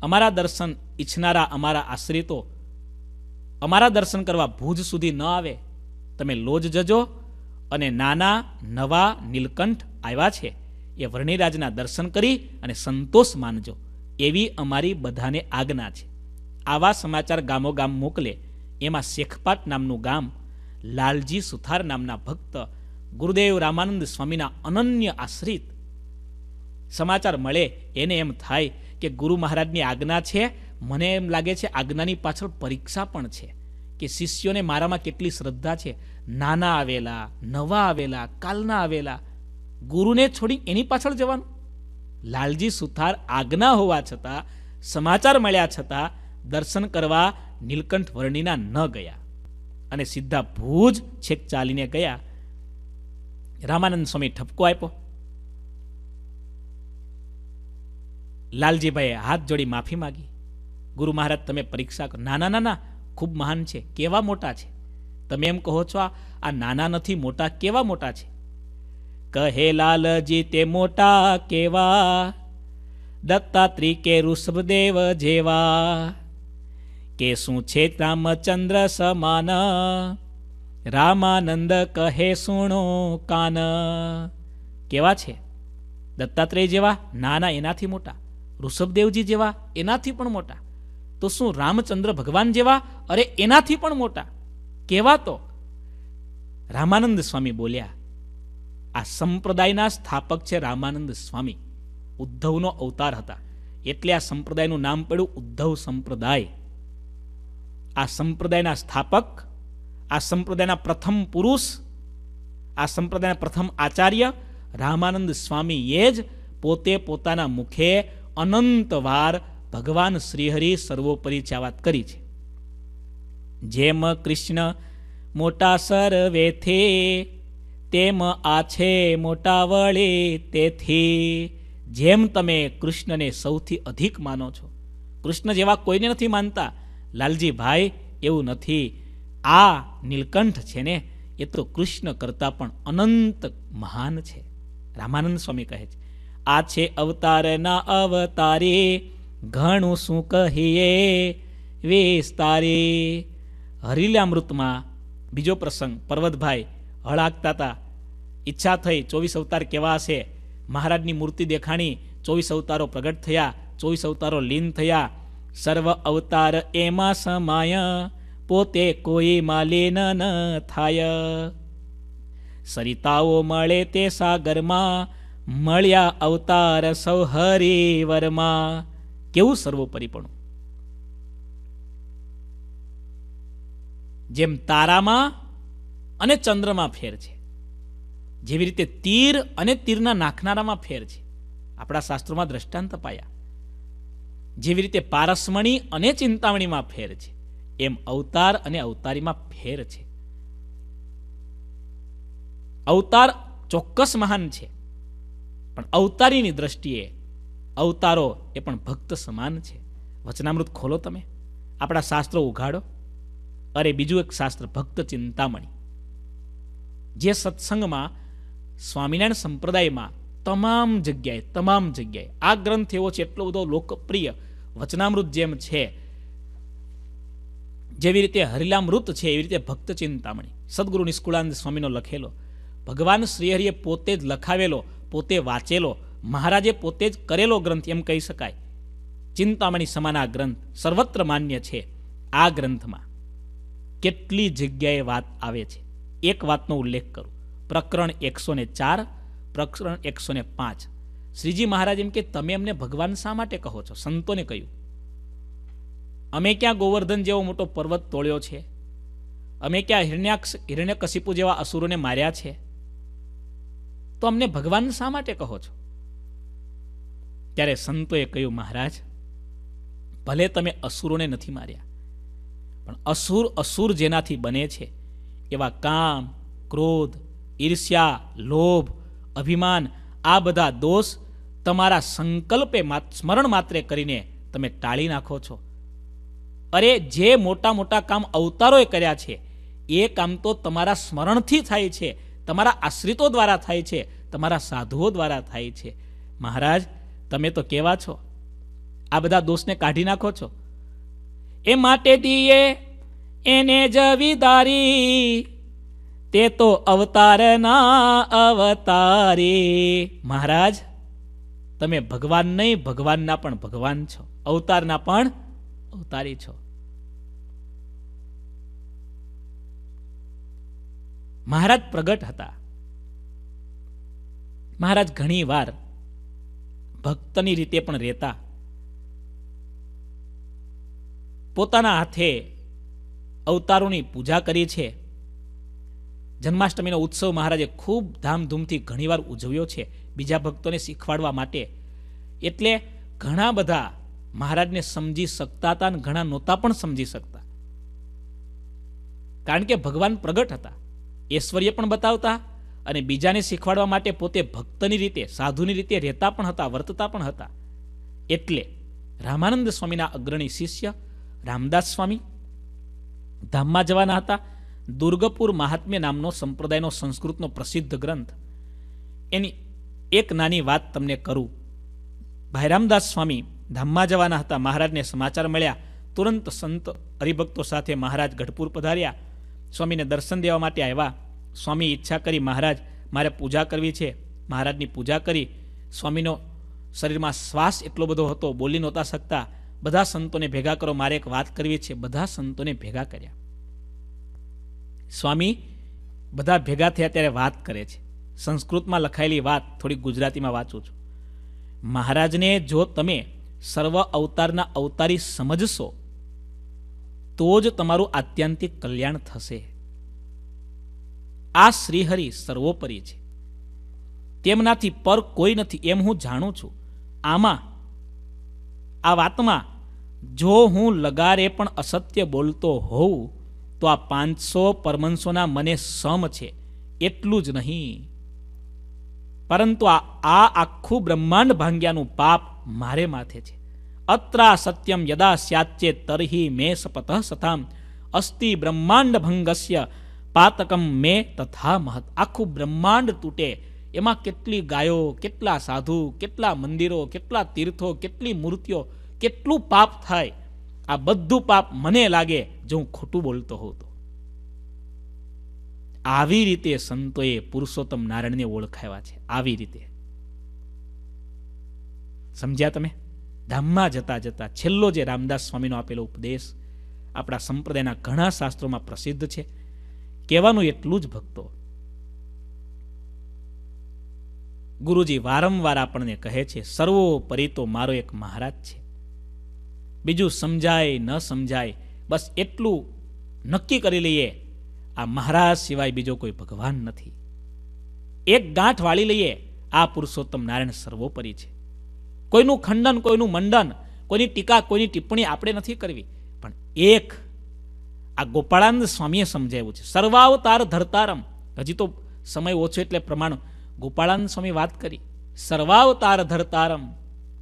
અમારા દર્શન ઈચ્છનારા અમારા આશ્રિતો અમારા દર્શન કરવા ભુજ સુધી ન આવે તમે લોજ જજો અને નાના નવા નીલકંઠ આવ્યા છે એ વર્ણિરાજના દર્શન કરી અને સંતોષ માનજો એવી અમારી બધાને આજ્ઞા છે આવા સમાચાર ગામો ગામ મોકલે એમાં શેખપાટ નામનું ગામ લાલજી સુથાર નામના ભક્ત ગુરુદેવ રામાનંદ સ્વામીના અનન્ય આશ્રિત સમાચાર મળે એને એમ થાય કે ગુરુ મહારાજની આજ્ઞા છે મને એમ લાગે છે આજ્ઞાની પાછળ પરીક્ષા પણ છે કે શિષ્યોને મારામાં કેટલી શ્રદ્ધા છે નાના આવેલા નવા આવેલા કાલના આવેલા ગુરુને છોડી એની પાછળ જવાનું લાલજી સુથાર આજ્ઞા હોવા છતાં સમાચાર મળ્યા છતાં દર્શન કરવા નીલકંઠ વર્ણિના ન ગયા અને સીધા ભૂજ છેક ચાલીને ગયા રામાનંદ સ્વામી ઠપકો આપ્યો લાલજીભાઈએ હાથ જોડી માફી માગી ગુરુ મહારાજ તમે પરીક્ષા કરો નાના નાના ખૂબ મહાન છે કેવા મોટા છે તમે એમ કહો છો આ નાના નથી મોટા કેવા મોટા છે કહે લાલજી તે મોટા કેવા દત્તાત્રી કે ઋષભદેવ જેવા કે શું છે રામચંદ્ર સમાન રામાનંદ કહે સુણો કાન કેવા છે દત્તાત્રેય જેવા નાના એનાથી મોટા ઋષભદેવજી જેવા એનાથી પણ મોટા તો શું રામચંદ્ર ભગવાન જેવા અરે એનાથી પણ મોટા કેવા તો રામાનંદ સ્વામી બોલ્યા આ સંપ્રદાયના સ્થાપક છે રામાનંદ સ્વામી ઉદ્ધવનો અવતાર હતા એટલે આ સંપ્રદાયનું નામ પડ્યું ઉદ્ધવ સંપ્રદાય આ સંપ્રદાયના સ્થાપક આ સંપ્રદાયના પ્રથમ પુરુષ આ સંપ્રદાયના પ્રથમ આચાર્ય રામાનંદ સ્વામીએ જ પોતે પોતાના મુખે અનંત વાર ભગવાન શ્રીહરિ સર્વોપરી છે વાત કરી છે જેમ કૃષ્ણ મોટા વેથે તેમ આ છે મોટા વળે તેથી જેમ તમે કૃષ્ણને સૌથી અધિક માનો છો કૃષ્ણ જેવા કોઈને નથી માનતા લાલજી ભાઈ એવું નથી આ નીલકંઠ છે ને એ તો કૃષ્ણ કરતાં પણ અનંત મહાન છે રામાનંદ સ્વામી કહે છે આ છે અવતારના અવતારે ઘણું શું કહીએ વિસ્તારે હરિલામૃતમાં બીજો પ્રસંગ પર્વતભાઈ હળાકતા હતા ઈચ્છા થઈ ચોવીસ અવતાર કેવા હશે મહારાજની મૂર્તિ દેખાણી ચોવીસ અવતારો પ્રગટ થયા ચોવીસ અવતારો લીન થયા સર્વ અવતાર એમાં સમાય પોતે કોઈ માલિન ન થાય સરિતાઓ મળે તે સાગરમાં મળ્યા અવતાર સૌ હરે કેવું સર્વોપરીપણું જેમ તારામાં અને ચંદ્રમાં ફેર છે જેવી રીતે તીર અને તીરના નાખનારામાં ફેર છે આપણા શાસ્ત્રોમાં દ્રષ્ટાંત અપાયા જેવી રીતે પારસમણી અને ચિંતામણીમાં ફેર છે એમ અવતાર અને અવતારીમાં ફેર છે અવતાર ચોક્કસ મહાન છે પણ અવતારીની દ્રષ્ટિએ અવતારો એ પણ ભક્ત સમાન છે વચનામૃત ખોલો તમે આપણા શાસ્ત્રો ઉઘાડો અરે બીજું એક શાસ્ત્ર ભક્ત ચિંતામણી જે સત્સંગમાં સ્વામિનારાયણ સંપ્રદાયમાં તમામ જગ્યાએ તમામ જગ્યાએ આ ગ્રંથ એવો છે એટલો બધો લોકપ્રિય વચનામૃત જેમ છે જેવી રીતે હરિલામૃત છે એવી રીતે ભક્ત ચિંતામણી સદગુરુ નિષ્કુળાનંદ સ્વામીનો લખેલો ભગવાન શ્રીહરિએ પોતે જ લખાવેલો પોતે વાંચેલો મહારાજે પોતે જ કરેલો ગ્રંથ એમ કહી શકાય ચિંતામણી સમાન આ ગ્રંથ સર્વત્ર માન્ય છે આ ગ્રંથમાં કેટલી જગ્યાએ વાત આવે છે એક વાતનો ઉલ્લેખ કરું પ્રકરણ એકસો ને ચાર પ્રકરણ એકસો ને પાંચ શ્રીજી મહારાજ એમ કે તમે એમને ભગવાન શા માટે કહો છો સંતોને કહ્યું અમે ક્યાં ગોવર્ધન જેવો મોટો પર્વત તોળ્યો છે અમે ક્યાં હિરણ્યાક્ષ હિરણ્યકશિપુ જેવા અસુરોને માર્યા છે તો અમને ભગવાન શા માટે કહો છો ત્યારે સંતોએ કહ્યું મહારાજ ભલે તમે અસુરોને નથી માર્યા પણ અસુર અસુર જેનાથી બને છે એવા કામ ક્રોધ ઈર્ષ્યા લોભ અભિમાન આ બધા દોષ તમારા સંકલ્પે સ્મરણ માત્રે કરીને તમે ટાળી નાખો છો અરે જે મોટા મોટા કામ અવતારોએ કર્યા છે એ કામ તો તમારા સ્મરણથી થાય છે તમારા આશ્રિતો દ્વારા થાય છે તમારા સાધુઓ દ્વારા થાય છે મહારાજ તમે તો કેવા છો આ બધા દોષને કાઢી નાખો છો એ માટે દીએ એને જવી દારી તે તો અવતારના અવતારી મહારાજ તમે ભગવાન નહીં ભગવાનના પણ ભગવાન છો અવતારના પણ અવતારી છો મહારાજ પ્રગટ હતા મહારાજ ઘણી વાર ભક્તની રીતે પણ રહેતા પોતાના હાથે અવતારોની પૂજા કરી છે જન્માષ્ટમીનો ઉત્સવ મહારાજે ખૂબ ધામધૂમથી ઘણીવાર ઉજવ્યો છે બીજા ભક્તોને શીખવાડવા માટે એટલે ઘણા બધા મહારાજને સમજી શકતા હતા અને ઘણા નહોતા પણ સમજી શકતા કારણ કે ભગવાન પ્રગટ હતા ઐશ્વર્ય પણ બતાવતા અને બીજાને શીખવાડવા માટે પોતે ભક્તની રીતે સાધુની રીતે રહેતા પણ હતા વર્તતા પણ હતા એટલે રામાનંદ સ્વામીના અગ્રણી શિષ્ય રામદાસ સ્વામી ધામમાં જવાના હતા દુર્ગપુર મહાત્મ્ય નામનો સંપ્રદાયનો સંસ્કૃતનો પ્રસિદ્ધ ગ્રંથ એની એક નાની વાત તમને કરું ભાઈરામદાસ સ્વામી ધામમાં જવાના હતા મહારાજને સમાચાર મળ્યા તુરંત સંત હરિભક્તો સાથે મહારાજ ગઢપુર પધાર્યા સ્વામીને દર્શન દેવા માટે આવ્યા સ્વામી ઈચ્છા કરી મહારાજ મારે પૂજા કરવી છે મહારાજની પૂજા કરી સ્વામીનો શરીરમાં શ્વાસ એટલો બધો હતો બોલી નહોતા શકતા બધા સંતોને ભેગા કરો મારે એક વાત કરવી છે બધા સંતોને ભેગા કર્યા સ્વામી બધા ભેગા થયા ત્યારે વાત કરે છે સંસ્કૃતમાં લખાયેલી વાત થોડી ગુજરાતીમાં વાંચું છું મહારાજને જો તમે સર્વ અવતારના અવતારી સમજશો તો જ તમારું આત્યંતિક કલ્યાણ થશે આ શ્રીહરિ સર્વોપરી છે તેમનાથી પર કોઈ નથી એમ હું જાણું છું આમાં આ વાતમાં જો હું લગારે પણ અસત્ય બોલતો હોઉં તો આ પાંચસો પરમંસોના મને સમ છે એટલું જ નહીં પરંતુ આ આખું બ્રહ્માંડ ભાંગ્યાનું પાપ મારે માથે છે અત્રા સત્યમ યદા સ્યાચ્ચે તરહી મેષ પત સથામ અસ્તિ બ્રહ્માંડ ભંગસ્ય પાતકમ મે તથા મહત આખું બ્રહ્માંડ તૂટે એમાં કેટલી ગાયો કેટલા સાધુ કેટલા મંદિરો કેટલા તીર્થો કેટલી મૂર્તિઓ કેટલું પાપ થાય આ બધું પાપ મને લાગે જો હું ખોટું બોલતો હોઉં તો આવી રીતે સંતોએ પુરુષોત્તમ નારાયણને ઓળખાવ્યા છે આવી રીતે સમજ્યા તમે ધામમાં જતા જતા છેલ્લો જે રામદાસ સ્વામીનો આપેલો ઉપદેશ આપણા સંપ્રદાયના ઘણા શાસ્ત્રોમાં પ્રસિદ્ધ છે કહેવાનું એટલું જ ભક્તો ગુરુજી વારંવાર આપણને કહે છે સર્વોપરી તો મારો એક મહારાજ છે બીજું સમજાય ન સમજાય બસ એટલું નક્કી કરી લઈએ આ મહારાજ સિવાય બીજો કોઈ ભગવાન નથી એક ગાંઠ વાળી લઈએ આ પુરુષોત્તમ નારાયણ સર્વોપરી છે કોઈનું ખંડન કોઈનું મંડન કોઈની ટીકા કોઈની ટિપ્પણી આપણે નથી કરવી પણ એક આ ગોપાળાનંદ સ્વામીએ સમજાવ્યું છે સર્વાવતાર ધરતારમ હજી તો સમય ઓછો એટલે પ્રમાણ ગોપાળાનંદ સ્વામી વાત કરી સર્વાવતાર ધરતારમ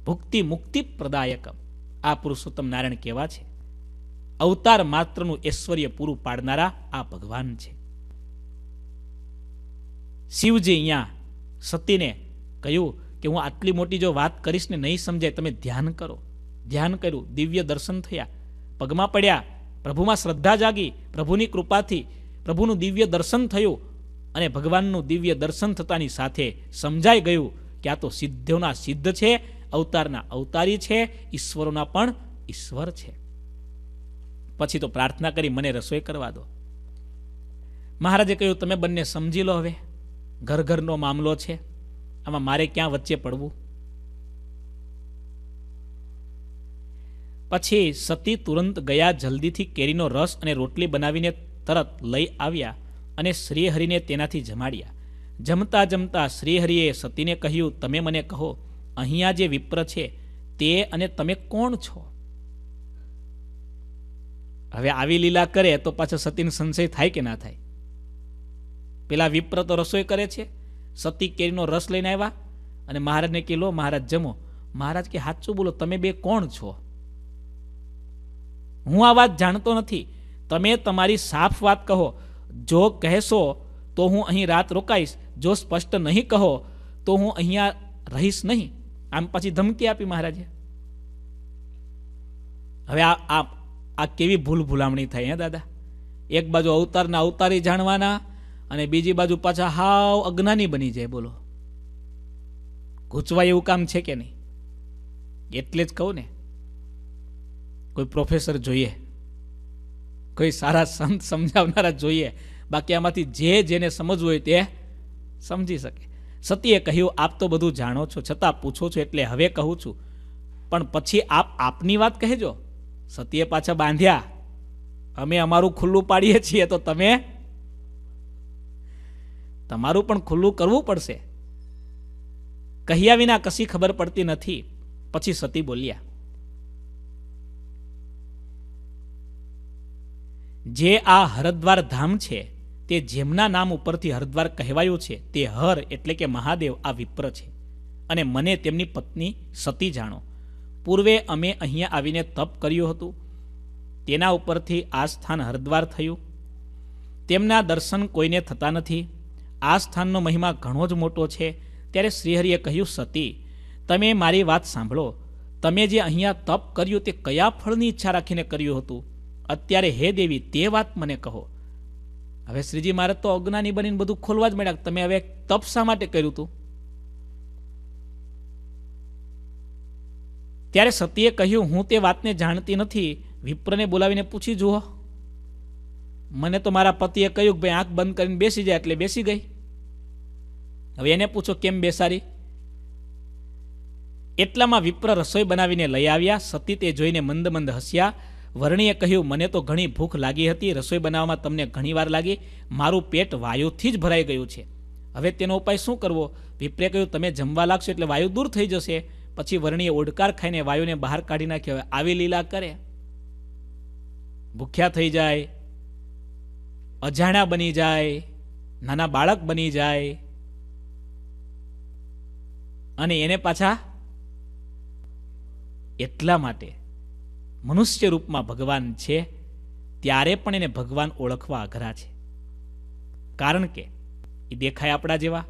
ભુક્તિ મુક્તિ પ્રદાયકમ આ પુરુષોત્તમ નારાયણ કેવા છે અવતાર માત્રનું ઐશ્વર્ય પૂરું પાડનારા આ ભગવાન છે શિવજી અહીંયા સતીને કહ્યું કે હું આટલી મોટી જો વાત કરીશ ને નહીં સમજાય તમે ધ્યાન કરો ધ્યાન કર્યું દિવ્ય દર્શન થયા પગમાં પડ્યા પ્રભુમાં શ્રદ્ધા જાગી પ્રભુની કૃપાથી પ્રભુનું દિવ્ય દર્શન થયું અને ભગવાનનું દિવ્ય દર્શન થતાની સાથે સમજાઈ ગયું કે આ તો સિદ્ધોના સિદ્ધ છે અવતારના અવતારી છે ઈશ્વરોના પણ ઈશ્વર છે પછી તો પ્રાર્થના કરી મને રસોઈ કરવા દો મહારાજે કહ્યું તમે બંને સમજી લો હવે ઘર ઘરનો મામલો છે આમાં મારે ક્યાં વચ્ચે પડવું પછી સતી તુરંત ગયા જલ્દીથી કેરીનો રસ અને રોટલી બનાવીને તરત લઈ આવ્યા અને શ્રીહરિને તેનાથી જમાડ્યા જમતા જમતા શ્રીહરિએ સતીને કહ્યું તમે મને કહો અહીંયા જે વિપ્ર છે તે અને તમે કોણ છો હવે આવી લીલા કરે તો પાછો સતીને સંશય થાય કે ના થાય પેલા વિપ્ર તો રસોઈ કરે છે સતી કેરીનો રસ લઈને આવ્યા અને મહારાજને કે મહારાજ જમો મહારાજ કે સાચું બોલો તમે બે કોણ છો હું આ વાત જાણતો નથી તમે તમારી સાફ વાત કહો જો કહેશો તો હું અહીં રાત રોકાઈશ જો સ્પષ્ટ નહીં કહો તો હું અહીંયા રહીશ નહીં આમ પછી ધમકી આપી મહારાજે હવે આ આ કેવી ભૂલ ભૂલામણી થાય હે દાદા એક બાજુ અવતારના અવતારી જાણવાના અને બીજી બાજુ પાછા હાવ અજ્ઞાની બની જાય બોલો ગૂંચવાય એવું કામ છે કે નહીં એટલે જ કહું ને કોઈ પ્રોફેસર જોઈએ કોઈ સારા સંત સમજાવનારા જોઈએ બાકી આમાંથી જે જેને સમજવું હોય તે સમજી શકે સતીએ કહ્યું આપ તો બધું જાણો છો છતાં પૂછો છો એટલે હવે કહું છું પણ પછી આપ આપની વાત કહેજો સતીએ પાછા બાંધ્યા અમે અમારું ખુલ્લું પાડીએ છીએ તો તમે તમારું પણ ખુલ્લું કરવું પડશે કહ્યા વિના કશી ખબર પડતી નથી પછી સતી બોલ્યા જે આ હરદ્વાર ધામ છે તે જેમના નામ ઉપરથી હરદ્વાર કહેવાયું છે તે હર એટલે કે મહાદેવ આ વિપ્ર છે અને મને તેમની પત્ની સતી જાણો પૂર્વે અમે અહીંયા આવીને તપ કર્યું હતું તેના ઉપરથી આ સ્થાન હરદ્વાર થયું તેમના દર્શન કોઈને થતા નથી આ સ્થાનનો મહિમા ઘણો જ મોટો છે ત્યારે શ્રીહરિએ કહ્યું સતી તમે મારી વાત સાંભળો તમે જે અહીંયા તપ કર્યું તે કયા ફળની ઈચ્છા રાખીને કર્યું હતું અત્યારે હે દેવી તે વાત મને કહો હવે શ્રીજી મારે તો અજ્ઞાની બનીને બધું ખોલવા જ મળ્યા તમે હવે તપ શા માટે કર્યું હતું ત્યારે સતીએ કહ્યું હું તે વાતને જાણતી નથી વિપ્રને બોલાવીને પૂછી જુઓ મને તો મારા પતિએ કહ્યું કે ભાઈ આંખ બંધ કરીને બેસી જાય એટલે બેસી ગઈ હવે એને પૂછો કેમ બેસારી એટલામાં વિપ્ર રસોઈ બનાવીને લઈ આવ્યા સતી તે જોઈને મંદ મંદ હસ્યા વર્ણીએ કહ્યું મને તો ઘણી ભૂખ લાગી હતી રસોઈ બનાવવામાં તમને ઘણીવાર લાગી મારું પેટ વાયુથી જ ભરાઈ ગયું છે હવે તેનો ઉપાય શું કરવો વિપ્રે કહ્યું તમે જમવા લાગશો એટલે વાયુ દૂર થઈ જશે પછી વર્ણીએ ઓડકાર ખાઈને વાયુને બહાર કાઢી નાખ્યો આવી લીલા કરે ભૂખ્યા થઈ જાય અજાણ્યા બની જાય નાના બાળક બની જાય અને એને પાછા એટલા માટે મનુષ્ય રૂપમાં ભગવાન છે ત્યારે પણ એને ભગવાન ઓળખવા અઘરા છે કારણ કે એ દેખાય આપણા જેવા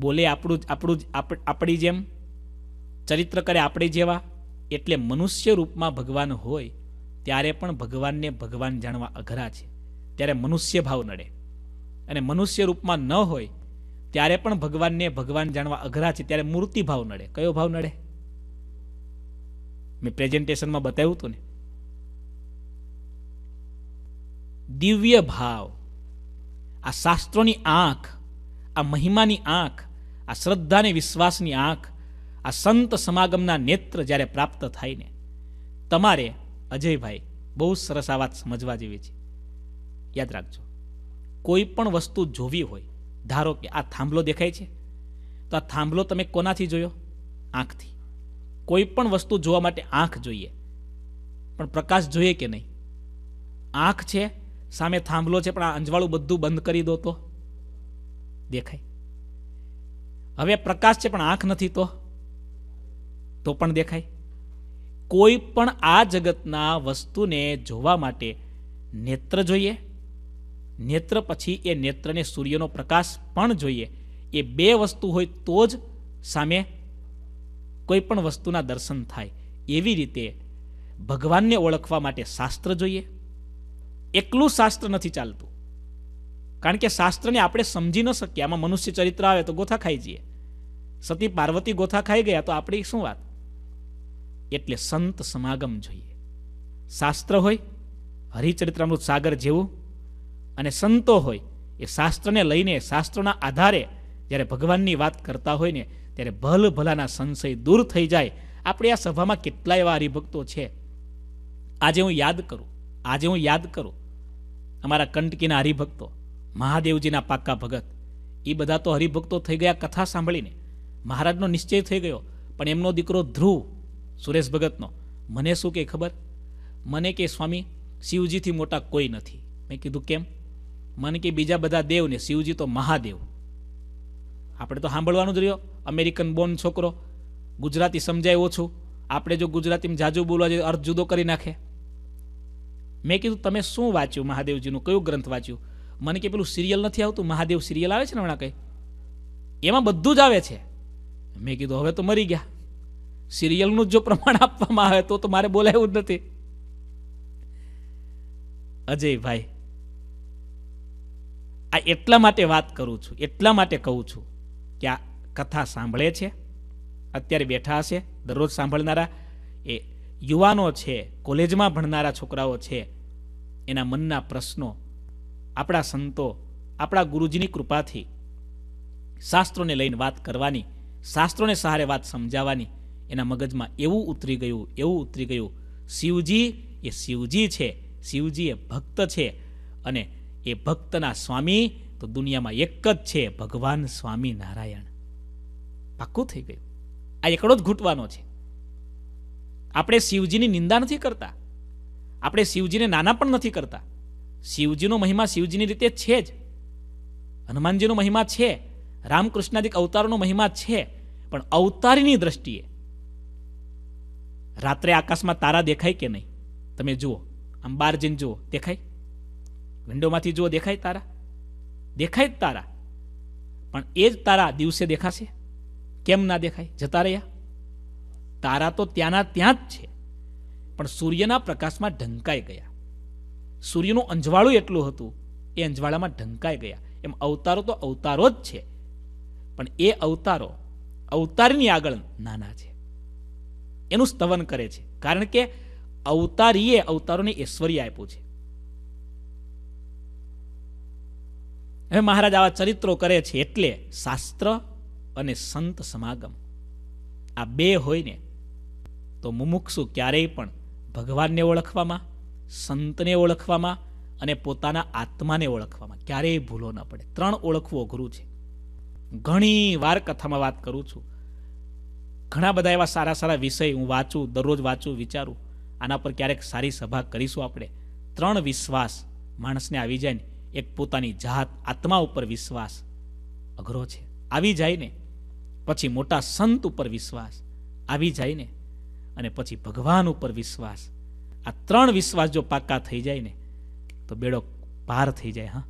બોલે આપણું આપણું આપણી જેમ ચરિત્ર કરે આપણી જેવા એટલે મનુષ્ય રૂપમાં ભગવાન હોય ત્યારે પણ ભગવાનને ભગવાન જાણવા અઘરા છે ત્યારે મનુષ્ય ભાવ નડે અને મનુષ્ય રૂપમાં ન હોય ત્યારે પણ ભગવાનને ભગવાન જાણવા અઘરા છે ત્યારે મૂર્તિ ભાવ નડે કયો ભાવ નડે મેં પ્રેઝન્ટેશનમાં બતાવ્યું હતું ને દિવ્ય ભાવ આ શાસ્ત્રોની આંખ આ મહિમાની આંખ આ શ્રદ્ધાને વિશ્વાસની આંખ આ સંત સમાગમના નેત્ર જ્યારે પ્રાપ્ત થાય ને તમારે અજયભાઈ બહુ સરસ આ વાત સમજવા જેવી છે યાદ રાખજો કોઈ પણ વસ્તુ જોવી હોય ધારો કે આ થાંભલો દેખાય છે તો આ થાંભલો તમે કોનાથી જોયો આંખથી કોઈ પણ વસ્તુ જોવા માટે આંખ જોઈએ પણ પ્રકાશ જોઈએ કે નહીં આંખ છે સામે થાંભલો છે પણ આ અંજવાળું બધું બંધ કરી દો તો દેખાય હવે પ્રકાશ છે પણ આંખ નથી તો તો પણ દેખાય કોઈ પણ આ જગતના વસ્તુને જોવા માટે નેત્ર જોઈએ નેત્ર પછી એ નેત્રને સૂર્યનો પ્રકાશ પણ જોઈએ એ બે વસ્તુ હોય તો જ સામે કોઈ પણ વસ્તુના દર્શન થાય એવી રીતે ભગવાનને ઓળખવા માટે શાસ્ત્ર જોઈએ એકલું શાસ્ત્ર નથી ચાલતું કારણ કે શાસ્ત્રને આપણે સમજી ન શકીએ આમાં મનુષ્ય ચરિત્ર આવે તો ગોથા ખાઈ જઈએ સતી પાર્વતી ગોથા ખાઈ ગયા તો આપણી શું વાત એટલે સંત સમાગમ જોઈએ શાસ્ત્ર હોય હરિચરિત્રામૃત સાગર જેવું અને સંતો હોય એ શાસ્ત્રને લઈને શાસ્ત્રના આધારે જ્યારે ભગવાનની વાત કરતા હોય ને ત્યારે ભલ ભલાના સંશય દૂર થઈ જાય આપણે આ સભામાં કેટલા એવા હરિભક્તો છે આજે હું યાદ કરું આજે હું યાદ કરું અમારા કંટકીના હરિભક્તો મહાદેવજીના પાક્કા ભગત એ બધા તો હરિભક્તો થઈ ગયા કથા સાંભળીને મહારાજનો નિશ્ચય થઈ ગયો પણ એમનો દીકરો ધ્રુવ સુરેશ ભગતનો મને શું કે ખબર મને કે સ્વામી શિવજીથી મોટા કોઈ નથી મેં કીધું કેમ મન કે બીજા બધા દેવ ને શિવજી તો મહાદેવ આપણે તો સાંભળવાનું જ રહ્યો અમેરિકન બોર્ન છોકરો ગુજરાતી સમજાય ઓછું આપણે જો ગુજરાતીમાં જાજુ બોલવા જોઈએ અર્થ જુદો કરી નાખે મેં કીધું તમે શું વાંચ્યું મહાદેવજીનું કયું ગ્રંથ વાંચ્યું મને કે પેલું સિરિયલ નથી આવતું મહાદેવ સિરિયલ આવે છે ને હમણાં કંઈ એમાં બધું જ આવે છે મેં કીધું હવે તો મરી ગયા સિરિયલનું જ જો પ્રમાણ આપવામાં આવે તો તો મારે બોલાવું જ નથી અજયભાઈ આ એટલા માટે વાત કરું છું એટલા માટે કહું છું કે આ કથા સાંભળે છે અત્યારે બેઠા હશે દરરોજ સાંભળનારા એ યુવાનો છે કોલેજમાં ભણનારા છોકરાઓ છે એના મનના પ્રશ્નો આપણા સંતો આપણા ગુરુજીની કૃપાથી શાસ્ત્રોને લઈને વાત કરવાની શાસ્ત્રોને સહારે વાત સમજાવવાની એના મગજમાં એવું ઉતરી ગયું એવું ઉતરી ગયું શિવજી એ શિવજી છે શિવજી એ ભક્ત છે અને એ ભક્તના સ્વામી તો દુનિયામાં એક જ છે ભગવાન સ્વામી નારાયણ પાક્કું થઈ ગયું આ એકડો જ ઘૂંટવાનો છે આપણે શિવજીની નિંદા નથી કરતા આપણે શિવજીને નાના પણ નથી કરતા શિવજીનો મહિમા શિવજીની રીતે છે જ હનુમાનજીનો મહિમા છે રામકૃષ્ણાદિક અવતારોનો મહિમા છે પણ અવતારીની દ્રષ્ટિએ રાત્રે આકાશમાં તારા દેખાય કે નહીં તમે જુઓ આમ બાર જઈને જુઓ દેખાય વિન્ડોમાંથી જો દેખાય તારા દેખાય જ તારા પણ એ જ તારા દિવસે દેખાશે કેમ ના દેખાય જતા રહ્યા તારા તો ત્યાંના ત્યાં જ છે પણ સૂર્યના પ્રકાશમાં ઢંકાઈ ગયા સૂર્યનું અંજવાળું એટલું હતું એ અંજવાળામાં ઢંકાઈ ગયા એમ અવતારો તો અવતારો જ છે પણ એ અવતારો અવતારની આગળ નાના છે એનું સ્તવન કરે છે કારણ કે અવતારીએ અવતારોને ઐશ્વર્ય આપ્યું છે હવે મહારાજ આવા ચરિત્રો કરે છે એટલે શાસ્ત્ર અને સંત સમાગમ આ બે હોયને તો મુમુક્ષુ ક્યારેય પણ ભગવાનને ઓળખવામાં સંતને ઓળખવામાં અને પોતાના આત્માને ઓળખવામાં ક્યારેય ભૂલો ન પડે ત્રણ ઓળખવું અઘરું છે ઘણી વાર કથામાં વાત કરું છું ઘણા બધા એવા સારા સારા વિષય હું વાંચું દરરોજ વાંચું વિચારું આના પર ક્યારેક સારી સભા કરીશું આપણે ત્રણ વિશ્વાસ માણસને આવી જાય ને એક પોતાની જાત આત્મા ઉપર વિશ્વાસ અઘરો છે આવી જાય ને પછી મોટા સંત ઉપર વિશ્વાસ આવી જાય ને અને પછી ભગવાન ઉપર વિશ્વાસ આ ત્રણ વિશ્વાસ જો પાક્કા થઈ જાય ને તો બેડો પાર થઈ જાય હા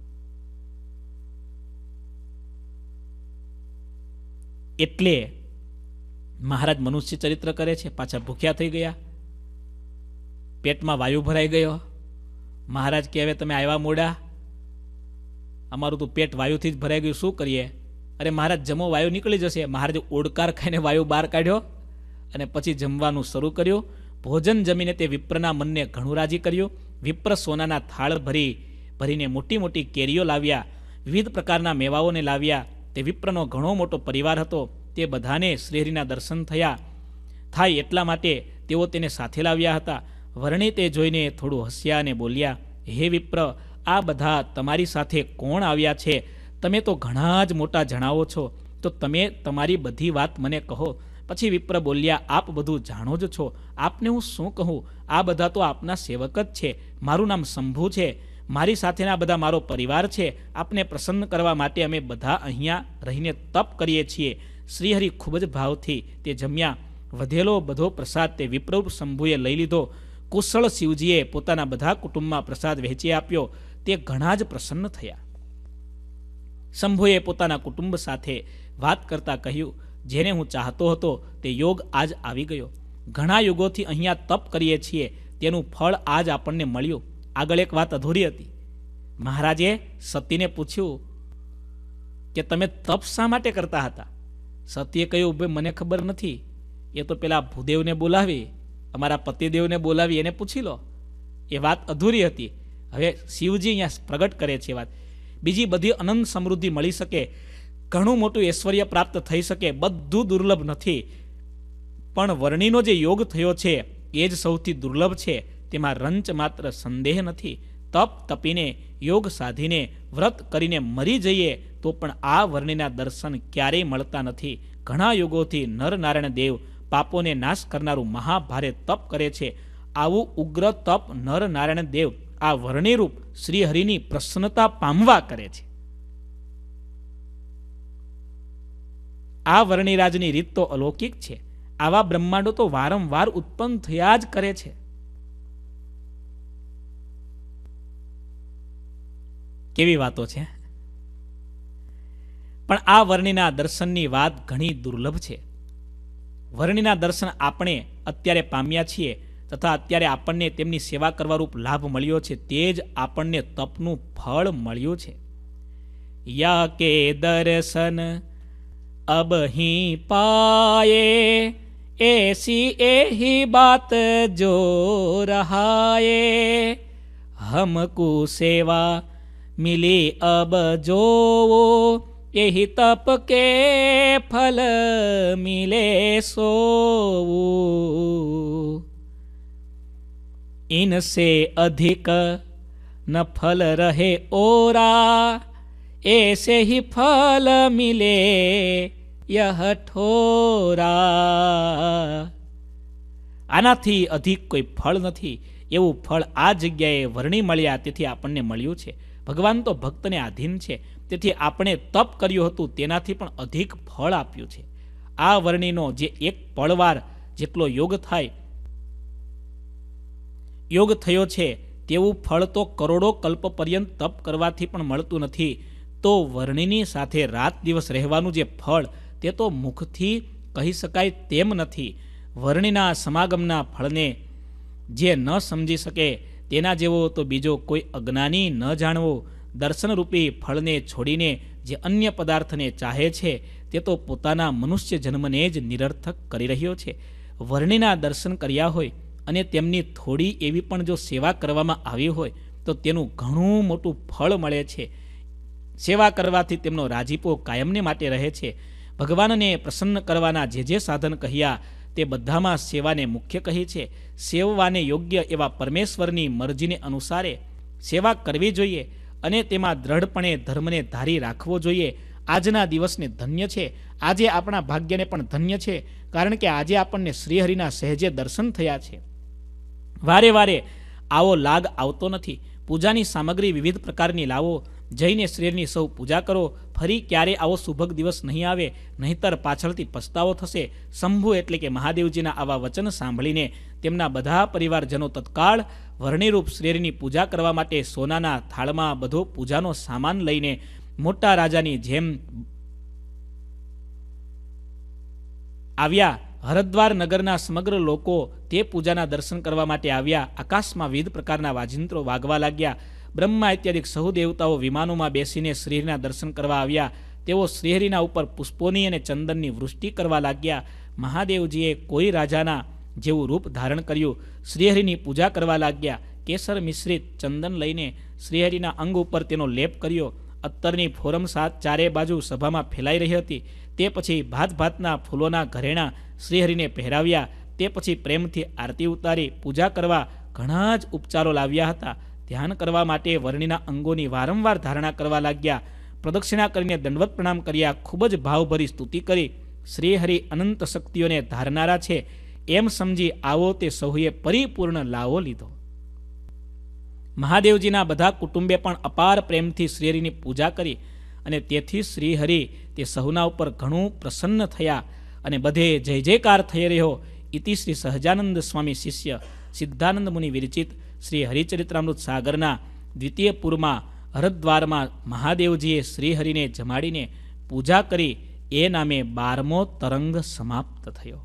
એટલે મહારાજ મનુષ્ય ચરિત્ર કરે છે પાછા ભૂખ્યા થઈ ગયા પેટમાં વાયુ ભરાઈ ગયો મહારાજ કહેવે તમે આવ્યા મોડા અમારું તો પેટ વાયુથી જ ભરાઈ ગયું શું કરીએ અરે મહારાજ જમો વાયુ નીકળી જશે મહારાજે ઓડકાર ખાઈને વાયુ બહાર કાઢ્યો અને પછી જમવાનું શરૂ કર્યું ભોજન જમીને તે વિપ્રના મનને ઘણું રાજી કર્યું વિપ્ર સોનાના થાળ ભરી ભરીને મોટી મોટી કેરીઓ લાવ્યા વિવિધ પ્રકારના મેવાઓને લાવ્યા તે વિપ્રનો ઘણો મોટો પરિવાર હતો તે બધાને શ્રીહરિના દર્શન થયા થાય એટલા માટે તેઓ તેને સાથે લાવ્યા હતા વર્ણિ તે જોઈને થોડું હસ્યા અને બોલ્યા હે વિપ્ર આ બધા તમારી સાથે કોણ આવ્યા છે તમે તો ઘણા જ મોટા જણાવો છો તો તમે તમારી બધી વાત મને કહો પછી વિપ્ર બોલ્યા આપ બધું જાણો જ છો આપને હું શું કહું આ બધા તો આપના સેવક જ છે મારું નામ શંભુ છે મારી સાથેના બધા મારો પરિવાર છે આપને પ્રસન્ન કરવા માટે અમે બધા અહીંયા રહીને તપ કરીએ છીએ શ્રીહરિ ખૂબ જ ભાવથી તે જમ્યા વધેલો બધો પ્રસાદ તે વિપ્રવ શંભુએ લઈ લીધો કુશળ શિવજીએ પોતાના બધા કુટુંબમાં પ્રસાદ વહેંચી આપ્યો તે ઘણા જ પ્રસન્ન થયા શંભુએ પોતાના કુટુંબ સાથે વાત કરતા કહ્યું જેને હું ચાહતો હતો તે યોગ આજ આવી ગયો ઘણા યુગોથી અહીંયા તપ કરીએ છીએ તેનું ફળ આજ આપણને મળ્યું આગળ એક વાત અધૂરી હતી મહારાજે સતીને પૂછ્યું કે તમે તપ શા માટે કરતા હતા સતીએ કહ્યું ભાઈ મને ખબર નથી એ તો પેલા ભૂદેવને બોલાવી અમારા પતિદેવને બોલાવી એને પૂછી લો એ વાત અધૂરી હતી હવે શિવજી અહીંયા પ્રગટ કરે છે વાત બીજી બધી અનંત સમૃદ્ધિ મળી શકે ઘણું મોટું ઐશ્વર્ય પ્રાપ્ત થઈ શકે બધું દુર્લભ નથી પણ વર્ણિનો જે યોગ થયો છે એ જ સૌથી દુર્લભ છે તેમાં રંચ માત્ર સંદેહ નથી તપ તપીને યોગ સાધીને વ્રત કરીને મરી જઈએ તો પણ આ વર્ણિના દર્શન ક્યારેય મળતા નથી ઘણા યુગોથી નરનારાયણ દેવ પાપોને નાશ કરનારું મહાભારે તપ કરે છે આવું ઉગ્ર તપ નરનારાયણ દેવ આ વર્ણિરૂપ શ્રીહરિની પ્રસન્નતા પામવા કરે છે આ વર્ણિરાજની રીત તો અલૌકિક છે આવા બ્રહ્માંડો તો વારંવાર ઉત્પન્ન થયા જ કરે છે કેવી વાતો છે પણ આ વર્ણિના દર્શનની વાત ઘણી દુર્લભ છે વર્ણિના દર્શન આપણે અત્યારે પામ્યા છીએ તથા અત્યારે આપણને તેમની સેવા કરવારૂપ લાભ મળ્યો છે તે જ આપણને તપનું ફળ મળ્યું છે યા કે દર્શન અબહી પાયે એસી એહી બાત જો રહાયે હમકુ સેવા મિલી અબ જોવો એહી તપ કે ફલ મિલે સોવું ઇનસે અધિક न फल रहे ओरा ऐसे ही फल मिले यह ठोरा આનાથી અધિક કોઈ ફળ નથી એવું ફળ આ જગ્યાએ વર્ણી મળ્યા તેથી આપણને મળ્યું છે ભગવાન તો ભક્તને આધીન છે તેથી આપણે તપ કર્યું હતું તેનાથી પણ અધિક ફળ આપ્યું છે આ વર્ણિનો જે એક પળવાર જેટલો યોગ થાય યોગ થયો છે તેવું ફળ તો કરોડો કલ્પ પર્યંત તપ કરવાથી પણ મળતું નથી તો વર્ણિની સાથે રાત દિવસ રહેવાનું જે ફળ તે તો મુખથી કહી શકાય તેમ નથી વર્ણિના સમાગમના ફળને જે ન સમજી શકે તેના જેવો તો બીજો કોઈ અજ્ઞાની ન જાણવો દર્શનરૂપી ફળને છોડીને જે અન્ય પદાર્થને ચાહે છે તે તો પોતાના મનુષ્ય જન્મને જ નિરર્થક કરી રહ્યો છે વર્ણિના દર્શન કર્યા હોય અને તેમની થોડી એવી પણ જો સેવા કરવામાં આવી હોય તો તેનું ઘણું મોટું ફળ મળે છે સેવા કરવાથી તેમનો રાજીપો કાયમને માટે રહે છે ભગવાનને પ્રસન્ન કરવાના જે જે સાધન કહ્યા તે બધામાં સેવાને મુખ્ય કહી છે સેવવાને યોગ્ય એવા પરમેશ્વરની મરજીને અનુસારે સેવા કરવી જોઈએ અને તેમાં દ્રઢપણે ધર્મને ધારી રાખવો જોઈએ આજના દિવસને ધન્ય છે આજે આપણા ભાગ્યને પણ ધન્ય છે કારણ કે આજે આપણને શ્રીહરિના સહેજે દર્શન થયા છે વારે વારે આવો લાગ આવતો નથી પૂજાની સામગ્રી વિવિધ પ્રકારની લાવો જઈને શ્રેરની સૌ પૂજા કરો ફરી ક્યારે આવો શુભક દિવસ નહીં આવે નહીતર પાછળથી પસ્તાવો થશે શંભુ એટલે કે મહાદેવજીના આવા વચન સાંભળીને તેમના બધા પરિવારજનો તત્કાળ વર્ણિરૂપ શ્રેરની પૂજા કરવા માટે સોનાના થાળમાં બધો પૂજાનો સામાન લઈને મોટા રાજાની જેમ આવ્યા હરદ્વાર નગરના સમગ્ર લોકો તે પૂજાના દર્શન કરવા માટે આવ્યા આકાશમાં વિવિધ પ્રકારના વાજિંત્રો વાગવા લાગ્યા બ્રહ્મા ઇત્યાદિક સહુ દેવતાઓ વિમાનોમાં બેસીને શ્રીહરિના દર્શન કરવા આવ્યા તેઓ શ્રીહરિના ઉપર પુષ્પોની અને ચંદનની વૃષ્ટિ કરવા લાગ્યા મહાદેવજીએ કોઈ રાજાના જેવું રૂપ ધારણ કર્યું શ્રીહરિની પૂજા કરવા લાગ્યા કેસર મિશ્રિત ચંદન લઈને શ્રીહરિના અંગ ઉપર તેનો લેપ કર્યો અત્તરની ફોરમ સાત ચારે બાજુ સભામાં ફેલાઈ રહી હતી તે પછી ભાત ભાતના ફૂલોના ઘરેણા શ્રીહરિને પહેરાવ્યા તે પછી પ્રેમથી આરતી ઉતારી પૂજા કરવા ઘણા જ ઉપચારો લાવ્યા હતા ધ્યાન કરવા માટે વર્ણિના અંગોની વારંવાર ધારણા કરવા લાગ્યા પ્રદક્ષિણા કરીને દંડવત પ્રણામ કર્યા ખૂબ જ ભાવભરી સ્તુતિ કરી શ્રીહરિ અનંત શક્તિઓને ધારનારા છે એમ સમજી આવો તે સૌએ પરિપૂર્ણ લાવો લીધો મહાદેવજીના બધા કુટુંબે પણ અપાર પ્રેમથી શ્રીહરિની પૂજા કરી અને તેથી શ્રીહરિ તે સહુના ઉપર ઘણું પ્રસન્ન થયા અને બધે જય જયકાર થઈ રહ્યો ઇતિ શ્રી સહજાનંદ સ્વામી શિષ્ય સિદ્ધાનંદ મુનિ વિરચિત શ્રી હરિચરિત્રામૃત સાગરના દ્વિતીય પૂરમાં હરદ્વારમાં મહાદેવજીએ શ્રીહરિને જમાડીને પૂજા કરી એ નામે બારમો તરંગ સમાપ્ત થયો